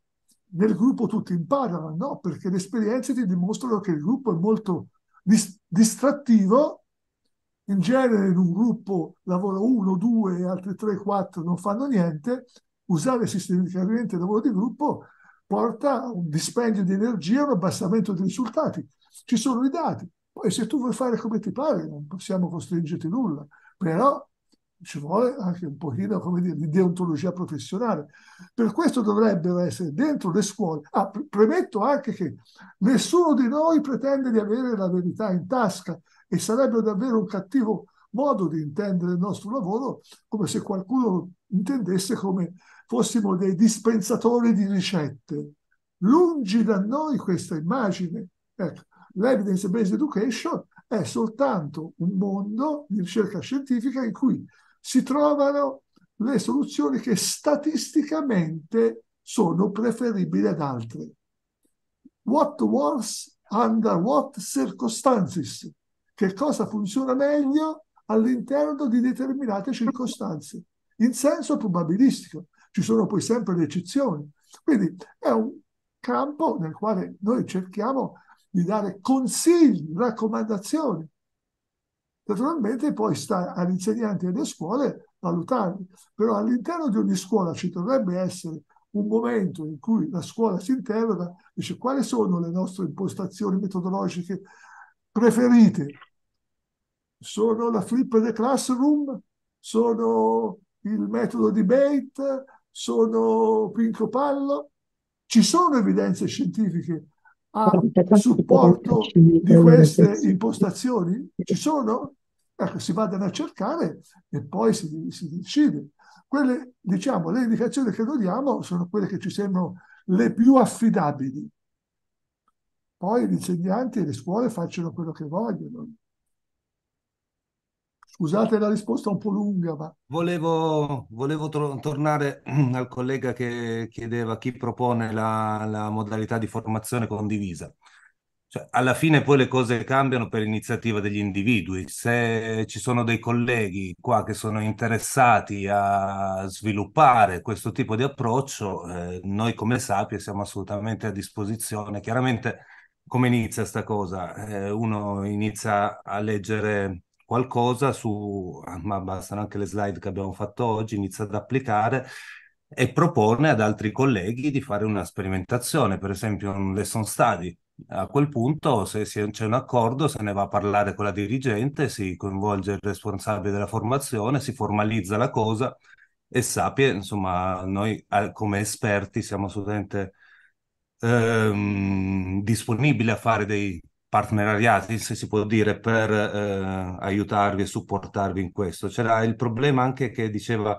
nel gruppo tutti imparano, no? Perché le esperienze ti dimostrano che il gruppo è molto dis- distrattivo in genere in un gruppo lavora uno, due, altri tre, quattro non fanno niente, usare sistematicamente il lavoro di gruppo porta a un dispendio di energia un abbassamento dei risultati. Ci sono i dati. Poi se tu vuoi fare come ti pare, non possiamo costringerti nulla, però ci vuole anche un pochino come dire, di deontologia professionale. Per questo dovrebbero essere dentro le scuole. Ah, premetto anche che nessuno di noi pretende di avere la verità in tasca e sarebbe davvero un cattivo modo di intendere il nostro lavoro come se qualcuno intendesse come fossimo dei dispensatori di ricette. Lungi da noi questa immagine. Ecco, l'evidence-based education è soltanto un mondo di ricerca scientifica in cui si trovano le soluzioni che statisticamente sono preferibili ad altre. What works under what circumstances? Che cosa funziona meglio all'interno di determinate circostanze, in senso probabilistico ci sono poi sempre le eccezioni. Quindi è un campo nel quale noi cerchiamo di dare consigli, raccomandazioni. Naturalmente poi sta agli insegnanti e alle scuole valutarli, però all'interno di ogni scuola ci dovrebbe essere un momento in cui la scuola si interroga, dice quali sono le nostre impostazioni metodologiche preferite. Sono la flip the classroom, sono il metodo debate, sono Pinco Pallo, ci sono evidenze scientifiche a ah, supporto di queste impostazioni? Ci sono? Ecco, si vadano a cercare e poi si, si decide. Quelle, diciamo, le indicazioni che noi diamo sono quelle che ci sembrano le più affidabili. Poi gli insegnanti e le scuole facciano quello che vogliono. Scusate la risposta un po' lunga, ma... Volevo, volevo to- tornare al collega che chiedeva chi propone la, la modalità di formazione condivisa. Cioè, alla fine poi le cose cambiano per iniziativa degli individui. Se ci sono dei colleghi qua che sono interessati a sviluppare questo tipo di approccio, eh, noi come Sapie siamo assolutamente a disposizione. Chiaramente come inizia questa cosa? Eh, uno inizia a leggere qualcosa su, ah, ma bastano anche le slide che abbiamo fatto oggi, inizia ad applicare e propone ad altri colleghi di fare una sperimentazione, per esempio un lesson study. A quel punto, se c'è un accordo, se ne va a parlare con la dirigente, si coinvolge il responsabile della formazione, si formalizza la cosa e sappia, insomma, noi come esperti siamo assolutamente ehm, disponibili a fare dei, partenariati, se si può dire, per eh, aiutarvi e supportarvi in questo. C'era il problema anche che diceva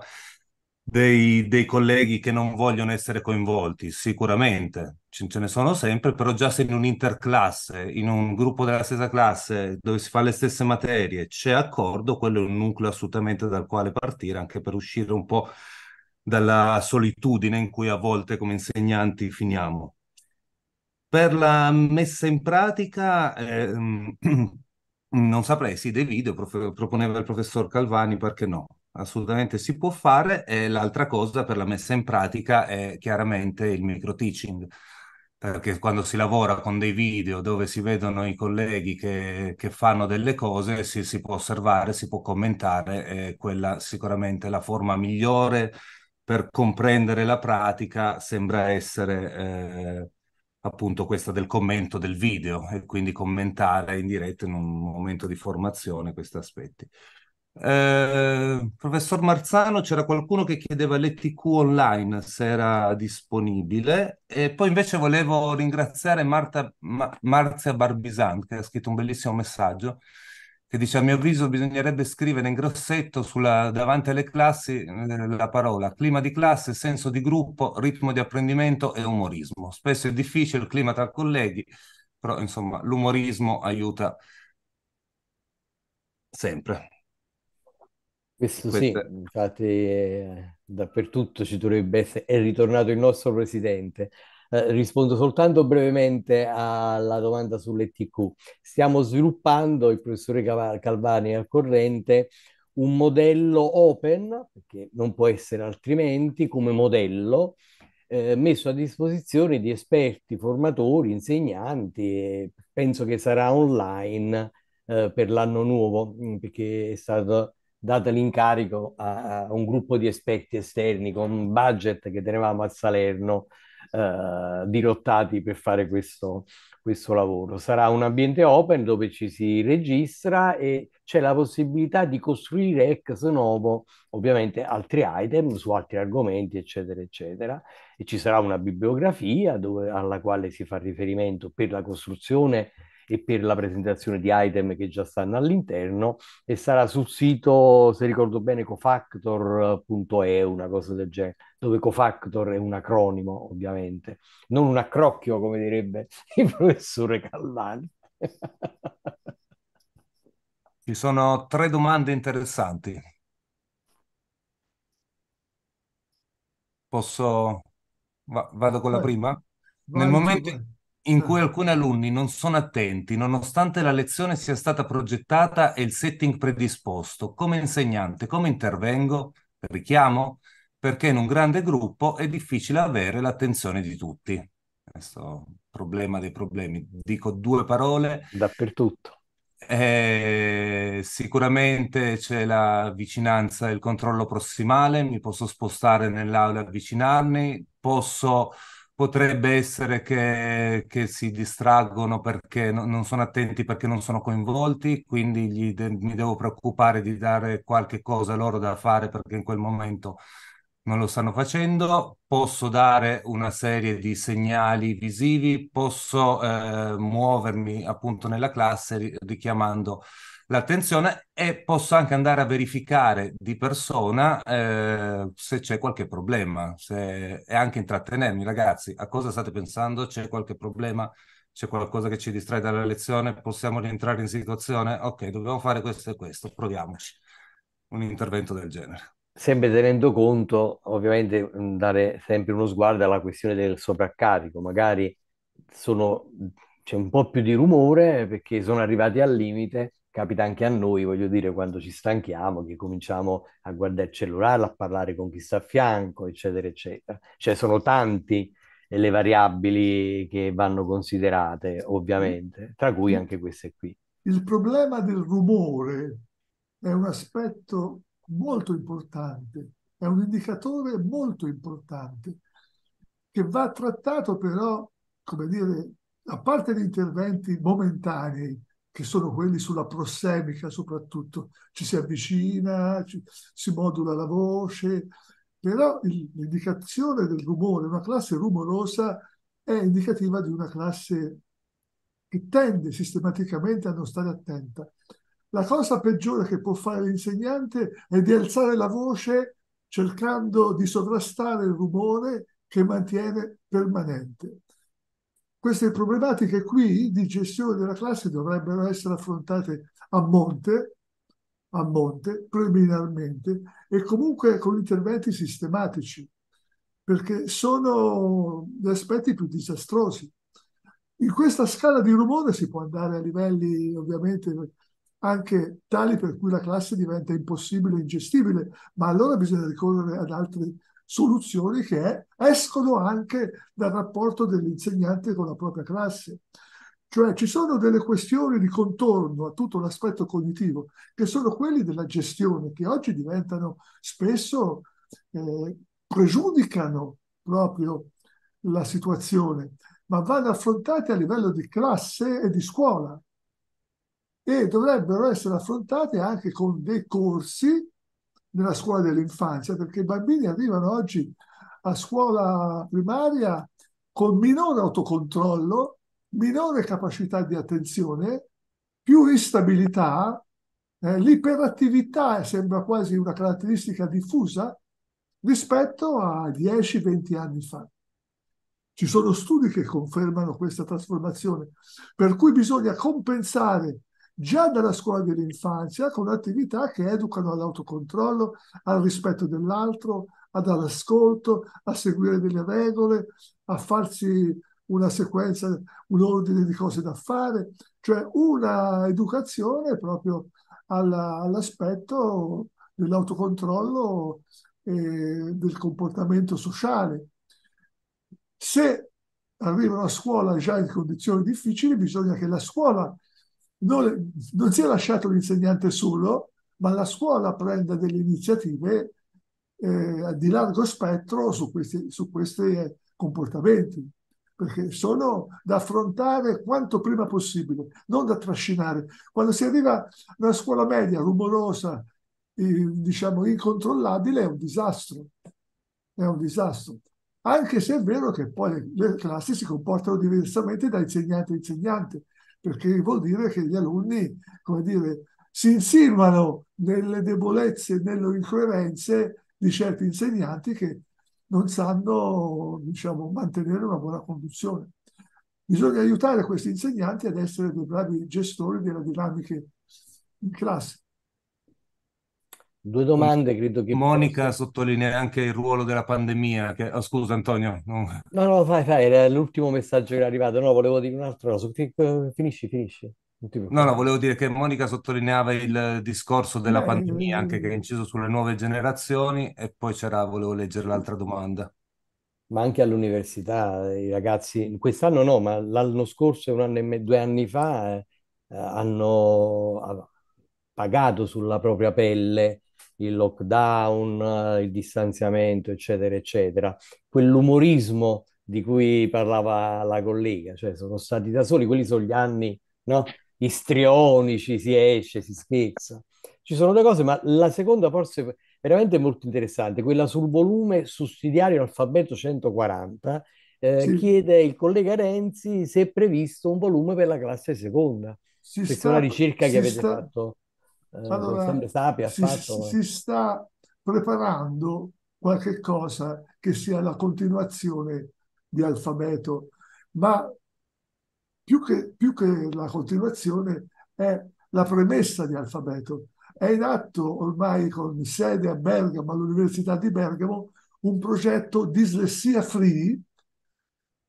dei, dei, colleghi che non vogliono essere coinvolti, sicuramente ce, ne sono sempre, però già se in un'interclasse, in un gruppo della stessa classe dove si fa le stesse materie, c'è accordo, quello è un nucleo assolutamente dal quale partire anche per uscire un po' dalla solitudine in cui a volte come insegnanti finiamo. Per la messa in pratica, eh, non saprei, sì, dei video, prof- proponeva il professor Calvani, perché no? Assolutamente si può fare. E l'altra cosa per la messa in pratica è chiaramente il micro-teaching perché quando si lavora con dei video dove si vedono i colleghi che, che fanno delle cose, si, si, può osservare, si può commentare, e quella sicuramente la forma migliore per comprendere la pratica sembra essere eh, appunto questa del commento del video e quindi commentare in diretta in un momento di formazione questi aspetti. Eh, professor Marzano, c'era qualcuno che chiedeva l'ETQ online se era disponibile e poi invece volevo ringraziare Marta, Ma, Marzia Barbisan che ha scritto un bellissimo messaggio che dice a mio avviso bisognerebbe scrivere in grossetto sulla, davanti alle classi eh, la parola clima di classe, senso di gruppo, ritmo di apprendimento e umorismo. Spesso è difficile il clima tra colleghi, però insomma l'umorismo aiuta sempre. Questo sì, infatti eh, dappertutto ci dovrebbe essere, è ritornato il nostro presidente eh, rispondo soltanto brevemente alla domanda sull'ETQ. Stiamo sviluppando, il professore Calvani è al corrente, un modello open, perché non può essere altrimenti, come modello, eh, messo a disposizione di esperti, formatori, insegnanti, penso che sarà online eh, per l'anno nuovo, mm, perché è stato dato l'incarico a, a, un gruppo di esperti esterni con un budget che tenevamo a Salerno eh, dirottati per fare questo, questo lavoro. Sarà un ambiente open dove ci si registra e c'è la possibilità di costruire ex novo, ovviamente, altri item su altri argomenti, eccetera, eccetera. E ci sarà una bibliografia dove, alla quale si fa riferimento per la costruzione e per la presentazione di item che già stanno all'interno e sarà sul sito, se ricordo bene, cofactor.eu, una cosa del genere, dove cofactor è un acronimo ovviamente, non un accrocchio come direbbe il professore Callani. Ci sono tre domande interessanti. Posso... Va- vado con la prima? Vai, Nel momento in ah. cui alcuni alunni non sono attenti nonostante la lezione sia stata progettata e il setting predisposto. Come insegnante, come intervengo? Richiamo? Perché in un grande gruppo è difficile avere l'attenzione di tutti. Questo problema dei problemi. Dico due parole. Dappertutto. Eh, sicuramente c'è la vicinanza e il controllo prossimale, mi posso spostare nell'aula e avvicinarmi, posso potrebbe essere che, che si distraggono perché no, non sono attenti, perché non sono coinvolti, quindi de- mi devo preoccupare di dare qualche cosa loro da fare perché in quel momento non lo stanno facendo. Posso dare una serie di segnali visivi, posso eh, muovermi appunto nella classe richiamando l'attenzione e posso anche andare a verificare di persona eh, se c'è qualche problema se... e anche intrattenermi ragazzi a cosa state pensando c'è qualche problema c'è qualcosa che ci distrae dalla lezione possiamo rientrare in situazione ok dobbiamo fare questo e questo proviamoci un intervento del genere sempre tenendo conto ovviamente mm, dare sempre uno sguardo alla questione del sovraccarico magari sono c'è un po' più di rumore perché sono arrivati al limite capita anche a noi, voglio dire, quando ci stanchiamo, che cominciamo a guardare il cellulare, a parlare con chi sta a fianco, eccetera, eccetera. Cioè sono tanti le variabili che vanno considerate, ovviamente, tra cui anche queste qui. Il problema del rumore è un aspetto molto importante, è un indicatore molto importante che va trattato però, come dire, a parte gli interventi momentanei che sono quelli sulla prossemica soprattutto, ci si avvicina, ci, si modula la voce, però il, l'indicazione del rumore, una classe rumorosa è indicativa di una classe che tende sistematicamente a non stare attenta. La cosa peggiore che può fare l'insegnante è di alzare la voce cercando di sovrastare il rumore che mantiene permanente. Queste problematiche qui di gestione della classe dovrebbero essere affrontate a monte, a monte, preliminarmente, e comunque con interventi sistematici, perché sono gli aspetti più disastrosi. In questa scala di rumore si può andare a livelli ovviamente anche tali per cui la classe diventa impossibile e ingestibile, ma allora bisogna ricorrere ad altri soluzioni che escono anche dal rapporto dell'insegnante con la propria classe. Cioè ci sono delle questioni di contorno a tutto l'aspetto cognitivo, che sono quelli della gestione, che oggi diventano spesso, eh, pregiudicano proprio la situazione, ma vanno affrontate a livello di classe e di scuola e dovrebbero essere affrontate anche con dei corsi nella scuola dell'infanzia, perché i bambini arrivano oggi a scuola primaria con minore autocontrollo, minore capacità di attenzione, più instabilità, eh, l'iperattività sembra quasi una caratteristica diffusa rispetto a 10-20 anni fa. Ci sono studi che confermano questa trasformazione, per cui bisogna compensare già dalla scuola dell'infanzia con attività che educano all'autocontrollo, al rispetto dell'altro, ad all'ascolto, a seguire delle regole, a farsi una sequenza, un ordine di cose da fare, cioè una educazione proprio alla, all'aspetto dell'autocontrollo e del comportamento sociale. Se arrivano a scuola già in condizioni difficili, bisogna che la scuola non, non è lasciato l'insegnante solo, ma la scuola prende delle iniziative eh, di largo spettro su questi, su questi comportamenti, perché sono da affrontare quanto prima possibile, non da trascinare. Quando si arriva a una scuola media rumorosa, eh, diciamo incontrollabile, è un disastro. È un disastro. Anche se è vero che poi le classi si comportano diversamente da insegnante a insegnante perché vuol dire che gli alunni, come dire, si insinuano nelle debolezze, nelle incoerenze di certi insegnanti che non sanno diciamo, mantenere una buona conduzione. Bisogna aiutare questi insegnanti ad essere dei bravi gestori delle dinamiche in classe. Due domande credo che... Monica possa... sottolinea anche il ruolo della pandemia. Che... Oh, scusa Antonio. No. no, fai, fai, era l'ultimo messaggio che era arrivato. No, volevo dire un'altra cosa. Finisci, finisci. No, no, volevo dire che Monica sottolineava il discorso della mm. pandemia, anche che è inciso sulle nuove generazioni, e poi c'era, volevo leggere l'altra domanda. Ma anche all'università, eh, i ragazzi, quest'anno no, ma l'anno scorso un anno e mezzo, due anni fa, eh, eh hanno ah, pagato sulla propria pelle il lockdown, il distanziamento, eccetera, eccetera. Quell'umorismo di cui parlava la collega, cioè sono stati da soli, quelli sono gli anni, no? Istrionici, si esce, si scherza. Ci sono due cose, ma la seconda forse veramente molto interessante, quella sul volume sussidiario alfabeto 140, eh, sì. chiede il collega Renzi se è previsto un volume per la classe seconda. Si Questa sta, è una ricerca che avete sta, fatto. Eh, allora, sempre Sapia si, fatto... si sta preparando qualche cosa che sia la continuazione di alfabeto, ma più che, più che la continuazione è la premessa di alfabeto. È in atto ormai con sede a Bergamo, all'Università di Bergamo, un progetto Dislessia Free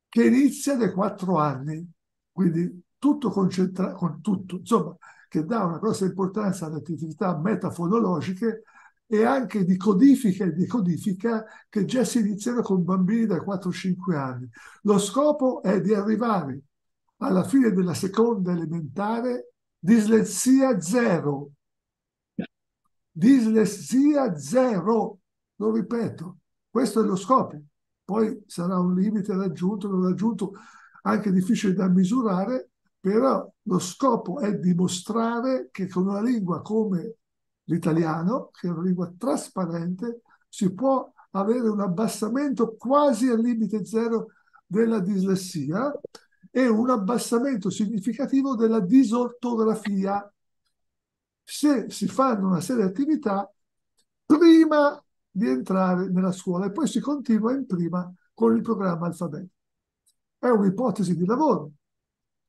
che inizia dai quattro anni, quindi tutto concentrato, con tutto, insomma, che dà una grossa importanza alle attività metafonologiche e anche di codifica e decodifica che già si iniziano con bambini da 4-5 anni. Lo scopo è di arrivare alla fine della seconda elementare dislessia zero. Dislessia zero, lo ripeto, questo è lo scopo. Poi sarà un limite raggiunto, non raggiunto, anche difficile da misurare, però lo scopo è dimostrare che con una lingua come l'italiano, che è una lingua trasparente, si può avere un abbassamento quasi al limite zero della dislessia e un abbassamento significativo della disortografia se si fanno una serie di attività prima di entrare nella scuola e poi si continua in prima con il programma alfabetico. È un'ipotesi di lavoro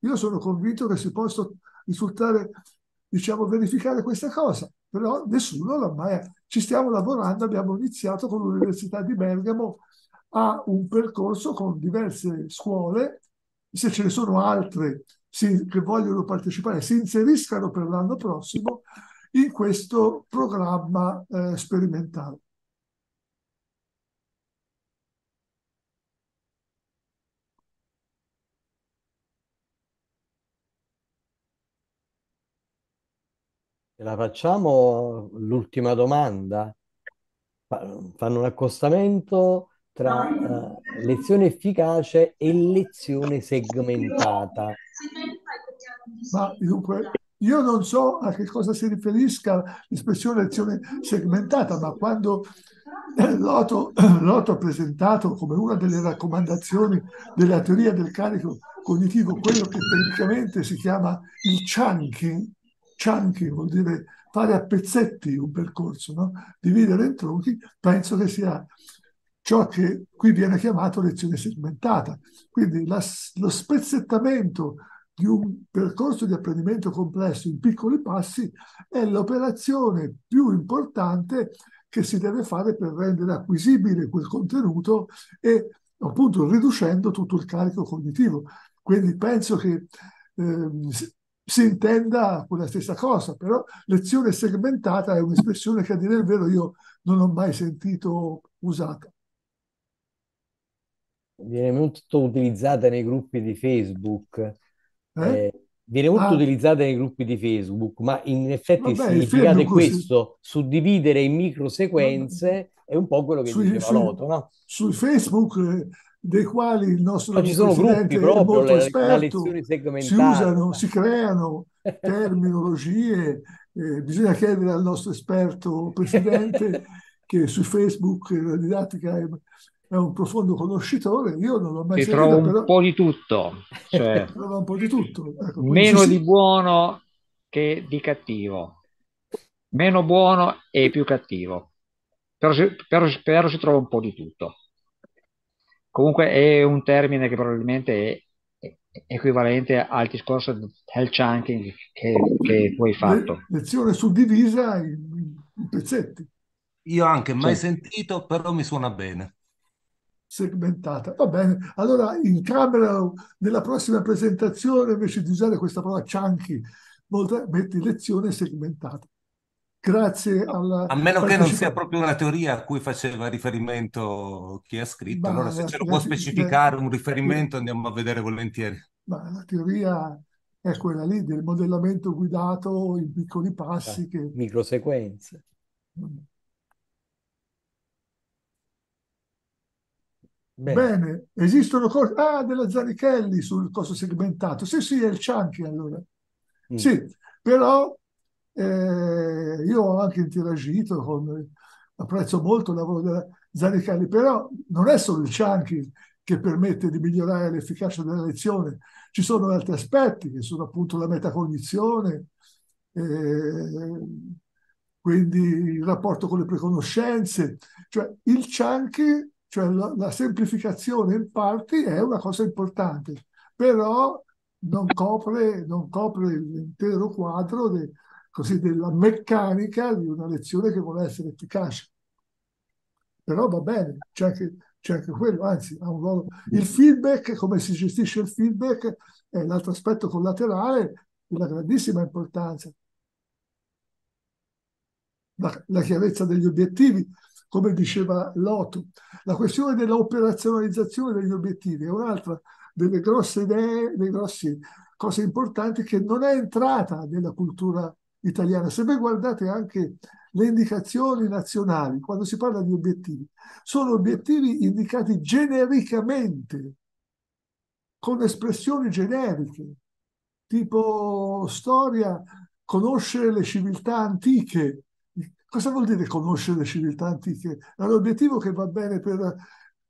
io sono convinto che si possa risultare, diciamo, verificare questa cosa, però nessuno l'ha mai... Ci stiamo lavorando, abbiamo iniziato con l'Università di Bergamo a un percorso con diverse scuole, se ce ne sono altre si, che vogliono partecipare, si inseriscano per l'anno prossimo in questo programma eh, sperimentale. La facciamo l'ultima domanda? Fanno un accostamento tra uh, lezione efficace e lezione segmentata. Ma dunque, io non so a che cosa si riferisca l'espressione lezione segmentata, ma quando eh, Loto, Loto ha presentato come una delle raccomandazioni della teoria del carico cognitivo quello che tecnicamente si chiama il chunking, chunky vuol dire fare a pezzetti un percorso, no? dividere in tronchi, penso che sia ciò che qui viene chiamato lezione segmentata. Quindi la, lo spezzettamento di un percorso di apprendimento complesso in piccoli passi è l'operazione più importante che si deve fare per rendere acquisibile quel contenuto e appunto riducendo tutto il carico cognitivo. Quindi penso che eh, si intenda quella stessa cosa, però lezione segmentata è un'espressione che a dire il vero io non ho mai sentito usata. Viene molto utilizzata nei gruppi di Facebook. Eh? eh viene molto ah. utilizzata nei gruppi di Facebook, ma in effetti Vabbè, il significato è questo, suddividere in microsequenze è un po' quello che su, diceva su, Loto, no? Su Facebook eh, dei quali il nostro Ma ci sono gruppi proprio, le, esperto, si usano, si creano terminologie, eh, bisogna chiedere al nostro esperto presidente che su Facebook la didattica è, è, un profondo conoscitore, io non l'ho mai sentito. Trova però... un po' di tutto. Cioè... trova un po' di tutto. Ecco, meno di si... buono che di cattivo, meno buono e più cattivo, però si, però, però si trova un po' di tutto. Comunque è un termine che probabilmente è equivalente al discorso del chunking che, che tu hai fatto. Lezione suddivisa in pezzetti. Io anche mai sì. sentito, però mi suona bene. Segmentata. Va bene. Allora, in camera, nella prossima presentazione, invece di usare questa parola chunky, metti lezione segmentata grazie alla... A meno che non sia proprio una teoria a cui faceva riferimento chi ha scritto, bah, allora se ce lo può specificare un riferimento andiamo a vedere volentieri. Ma la teoria è quella lì del modellamento guidato in piccoli passi. Ah, che... Microsequenze. Bene. Bene. esistono cose... Ah, della Zanichelli sul coso segmentato. Sì, sì, è il Chunky allora. Mm. Sì, però eh, io ho anche interagito con, apprezzo molto il lavoro della Zanicali, però non è solo il Cianchi che permette di migliorare l'efficacia della lezione, ci sono altri aspetti che sono appunto la metacognizione, eh, quindi il rapporto con le preconoscenze, cioè il Cianchi, cioè la, la semplificazione in parti è una cosa importante, però non copre, non copre l'intero quadro de, così, della meccanica di una lezione che vuole essere efficace. Però va bene, c'è anche, c'è anche quello, anzi, ruolo. il feedback, come si gestisce il feedback, è l'altro aspetto collaterale di una grandissima importanza. La, la chiarezza degli obiettivi, come diceva Lotto. La questione dell'operazionalizzazione degli obiettivi è un'altra delle grosse idee, delle grosse cose importanti che non è entrata nella cultura italiana. Se voi guardate anche le indicazioni nazionali, quando si parla di obiettivi, sono obiettivi indicati genericamente, con espressioni generiche, tipo storia, conoscere le civiltà antiche. Cosa vuol dire conoscere le civiltà antiche? È un obiettivo che va bene per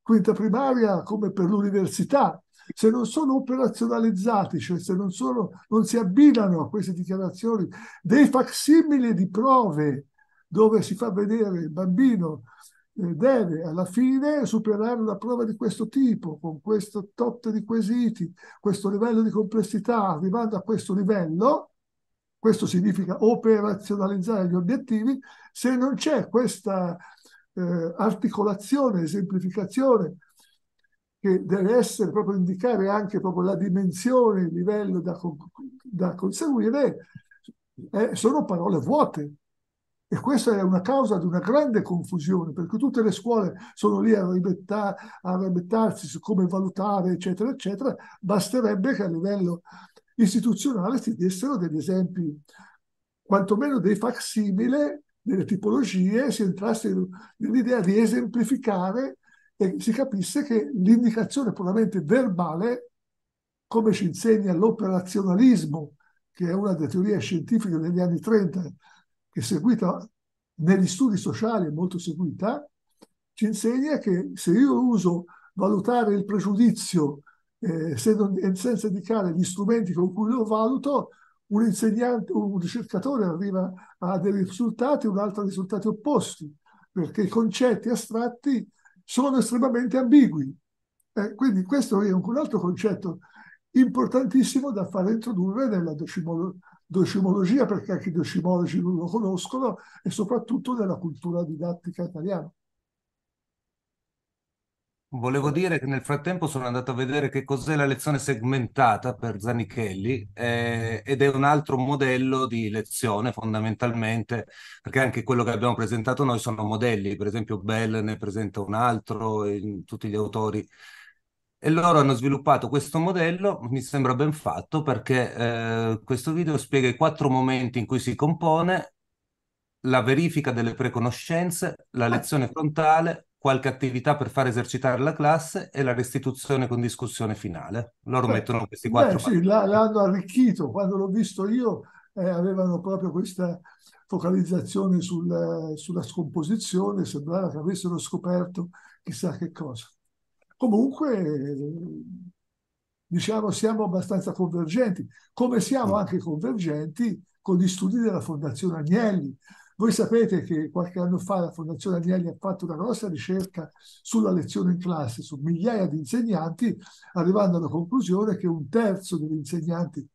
quinta primaria come per l'università, se non sono operazionalizzati, cioè se non, sono, non si abbinano a queste dichiarazioni dei facsimili di prove dove si fa vedere il bambino eh, deve alla fine superare una prova di questo tipo, con questo tot di quesiti, questo livello di complessità, arrivando a questo livello, questo significa operazionalizzare gli obiettivi, se non c'è questa eh, articolazione, esemplificazione che deve essere proprio indicare anche proprio la dimensione, il livello da, da conseguire, eh, sono parole vuote. E questa è una causa di una grande confusione, perché tutte le scuole sono lì a, ribetta, a ribettarsi su come valutare, eccetera, eccetera. Basterebbe che a livello istituzionale si dessero degli esempi, quantomeno dei facsimile, delle tipologie, si entrasse nell'idea di esemplificare e si capisse che l'indicazione puramente verbale, come ci insegna l'operazionalismo, che è una delle teorie scientifiche degli anni 30, che è seguita negli studi sociali, è molto seguita, ci insegna che se io uso valutare il pregiudizio eh, se non, senza indicare gli strumenti con cui lo valuto, un insegnante, un ricercatore arriva a dei risultati, un altro a risultati opposti, perché i concetti astratti sono estremamente ambigui. Eh, quindi questo è un altro concetto importantissimo da far introdurre nella docimolo- docimologia, perché anche i docimologi non lo conoscono, e soprattutto nella cultura didattica italiana. Volevo dire che nel frattempo sono andato a vedere che cos'è la lezione segmentata per Zanichelli eh, ed è un altro modello di lezione fondamentalmente, perché anche quello che abbiamo presentato noi sono modelli, per esempio Bell ne presenta un altro, eh, tutti gli autori. E loro hanno sviluppato questo modello, mi sembra ben fatto, perché eh, questo video spiega i quattro momenti in cui si compone la verifica delle preconoscenze, la ah. lezione frontale, qualche attività per far esercitare la classe e la restituzione con discussione finale. Loro beh, mettono questi quattro. Beh, sì, l'hanno arricchito. Quando l'ho visto io eh, avevano proprio questa focalizzazione sul, sulla scomposizione, sembrava che avessero scoperto chissà che cosa. Comunque, eh, diciamo, siamo abbastanza convergenti, come siamo mm. anche convergenti con gli studi della Fondazione Agnelli, voi sapete che qualche anno fa la Fondazione Agnelli ha fatto una grossa ricerca sulla lezione in classe, su migliaia di insegnanti, arrivando alla conclusione che un terzo degli insegnanti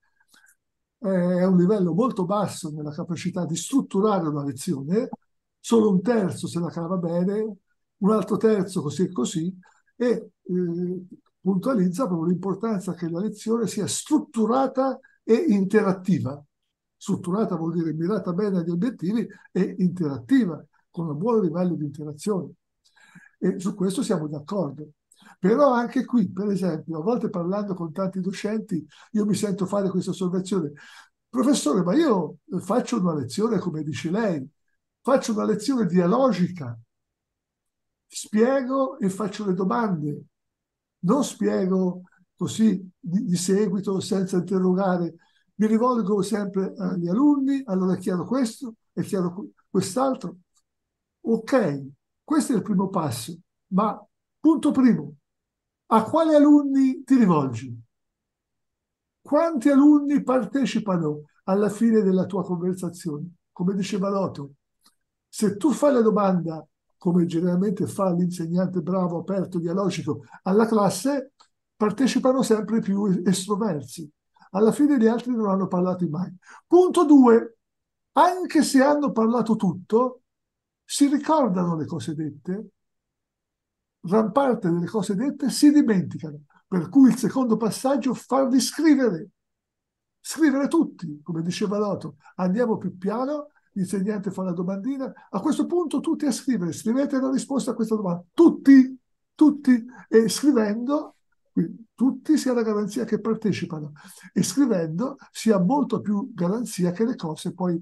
eh, è a un livello molto basso nella capacità di strutturare una lezione, solo un terzo se la cava bene, un altro terzo così e così, e eh, puntualizza proprio l'importanza che la lezione sia strutturata e interattiva strutturata vuol dire mirata bene agli obiettivi e interattiva, con un buon livello di interazione. E su questo siamo d'accordo. Però anche qui, per esempio, a volte parlando con tanti docenti, io mi sento fare questa osservazione. Professore, ma io faccio una lezione, come dice lei, faccio una lezione dialogica, spiego e faccio le domande, non spiego così di, di seguito senza interrogare mi rivolgo sempre agli alunni, allora è chiaro questo, è chiaro quest'altro. Ok, questo è il primo passo, ma punto primo, a quali alunni ti rivolgi? Quanti alunni partecipano alla fine della tua conversazione? Come diceva Lotto, se tu fai la domanda, come generalmente fa l'insegnante bravo, aperto, dialogico, alla classe, partecipano sempre più estroversi alla fine gli altri non hanno parlato mai. Punto due, anche se hanno parlato tutto, si ricordano le cose dette, gran parte delle cose dette si dimenticano, per cui il secondo passaggio farvi scrivere, scrivere tutti, come diceva Lotto, andiamo più piano, l'insegnante fa la domandina, a questo punto tutti a scrivere, scrivete la risposta a questa domanda, tutti, tutti, e scrivendo quindi tutti si ha la garanzia che partecipano e scrivendo si ha molto più garanzia che le cose poi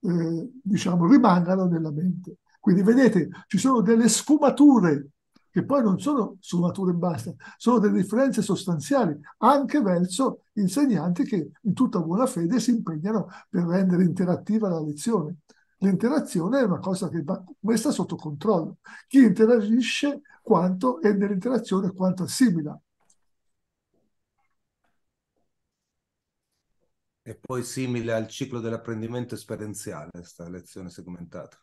eh, diciamo, rimangano nella mente. Quindi vedete, ci sono delle sfumature che poi non sono sfumature e basta, sono delle differenze sostanziali anche verso insegnanti che in tutta buona fede si impegnano per rendere interattiva la lezione. L'interazione è una cosa che va messa sotto controllo. Chi interagisce quanto e nell'interazione quanto assimila. E poi simile al ciclo dell'apprendimento esperienziale, questa lezione segmentata.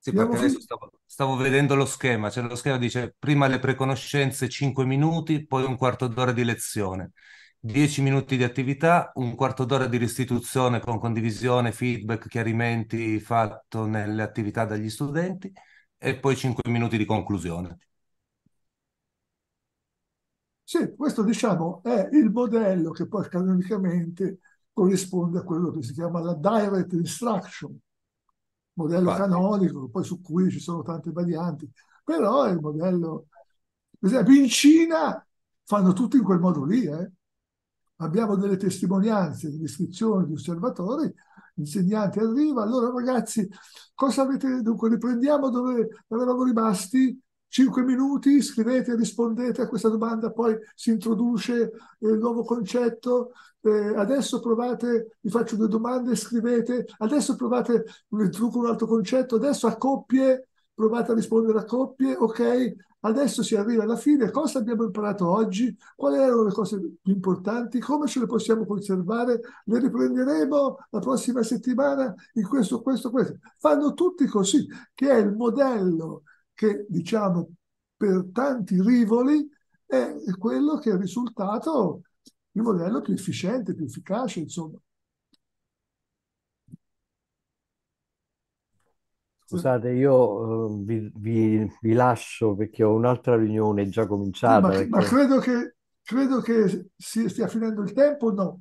Sì, perché adesso stavo, stavo, vedendo lo schema, cioè lo schema dice prima le preconoscenze 5 minuti, poi un quarto d'ora di lezione. 10 minuti di attività, un quarto d'ora di restituzione con condivisione, feedback, chiarimenti fatto nelle attività dagli studenti e poi 5 minuti di conclusione. Sì, questo diciamo è il modello che poi canonicamente corrisponde a quello che si chiama la direct instruction, modello Infatti. canonico, poi su cui ci sono tante varianti, però è il modello, per esempio in Cina fanno tutto in quel modo lì, eh? abbiamo delle testimonianze, delle iscrizioni di osservatori, insegnanti arriva, allora ragazzi cosa avete, dunque riprendiamo dove eravamo rimasti, cinque minuti, scrivete, rispondete a questa domanda, poi si introduce il nuovo concetto, eh, adesso provate, vi faccio due domande, scrivete, adesso provate, introduco un altro concetto, adesso a coppie provate a rispondere a coppie, ok, adesso si arriva alla fine, cosa abbiamo imparato oggi, quali erano le cose più importanti, come ce le possiamo conservare, le riprenderemo la prossima settimana in questo, questo, questo. Fanno tutti così, che è il modello che diciamo per tanti rivoli è quello che è risultato il modello più efficiente, più efficace, insomma. Scusate, io uhm, vi, vi, vi, lascio perché ho un'altra riunione già cominciata. Ma, ma credo che, credo che stia finendo il tempo o no?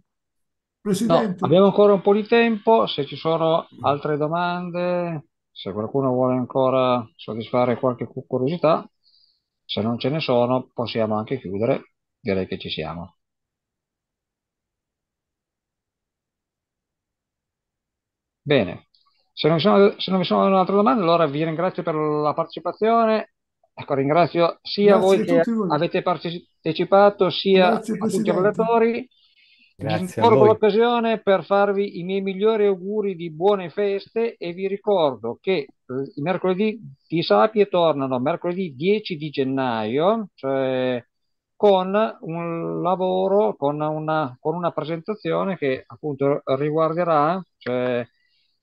Presidente. abbiamo ancora un po' di tempo, se ci sono altre domande, se qualcuno vuole ancora soddisfare qualche curiosità, se non ce ne sono possiamo anche chiudere, direi che ci siamo. Bene, se non, sono, se non vi sono altre domande, allora vi ringrazio per la partecipazione. Ecco, ringrazio sia voi che voi. avete partecipato, sia Grazie, a tutti i collaboratori. Grazie Colgo l'occasione per farvi i miei migliori auguri di buone feste e vi ricordo che eh, i mercoledì di Sapie tornano mercoledì 10 di gennaio cioè con un lavoro, con una, con una presentazione che appunto riguarderà cioè,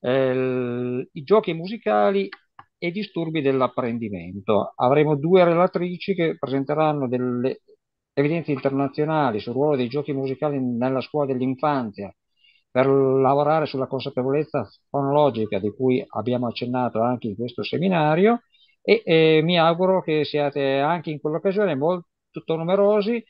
eh, i giochi musicali e i disturbi dell'apprendimento. Avremo due relatrici che presenteranno delle evidenze internazionali sul ruolo dei giochi musicali nella scuola dell'infanzia per lavorare sulla consapevolezza fonologica di cui abbiamo accennato anche in questo seminario e eh, mi auguro che siate anche in quell'occasione molto numerosi.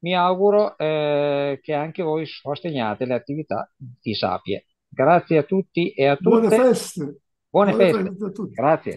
Mi auguro eh, che anche voi sosteniate le attività di Sapie. Grazie a tutti e a tutte. Buone feste. Buone, Buone feste. feste a tutti. Grazie.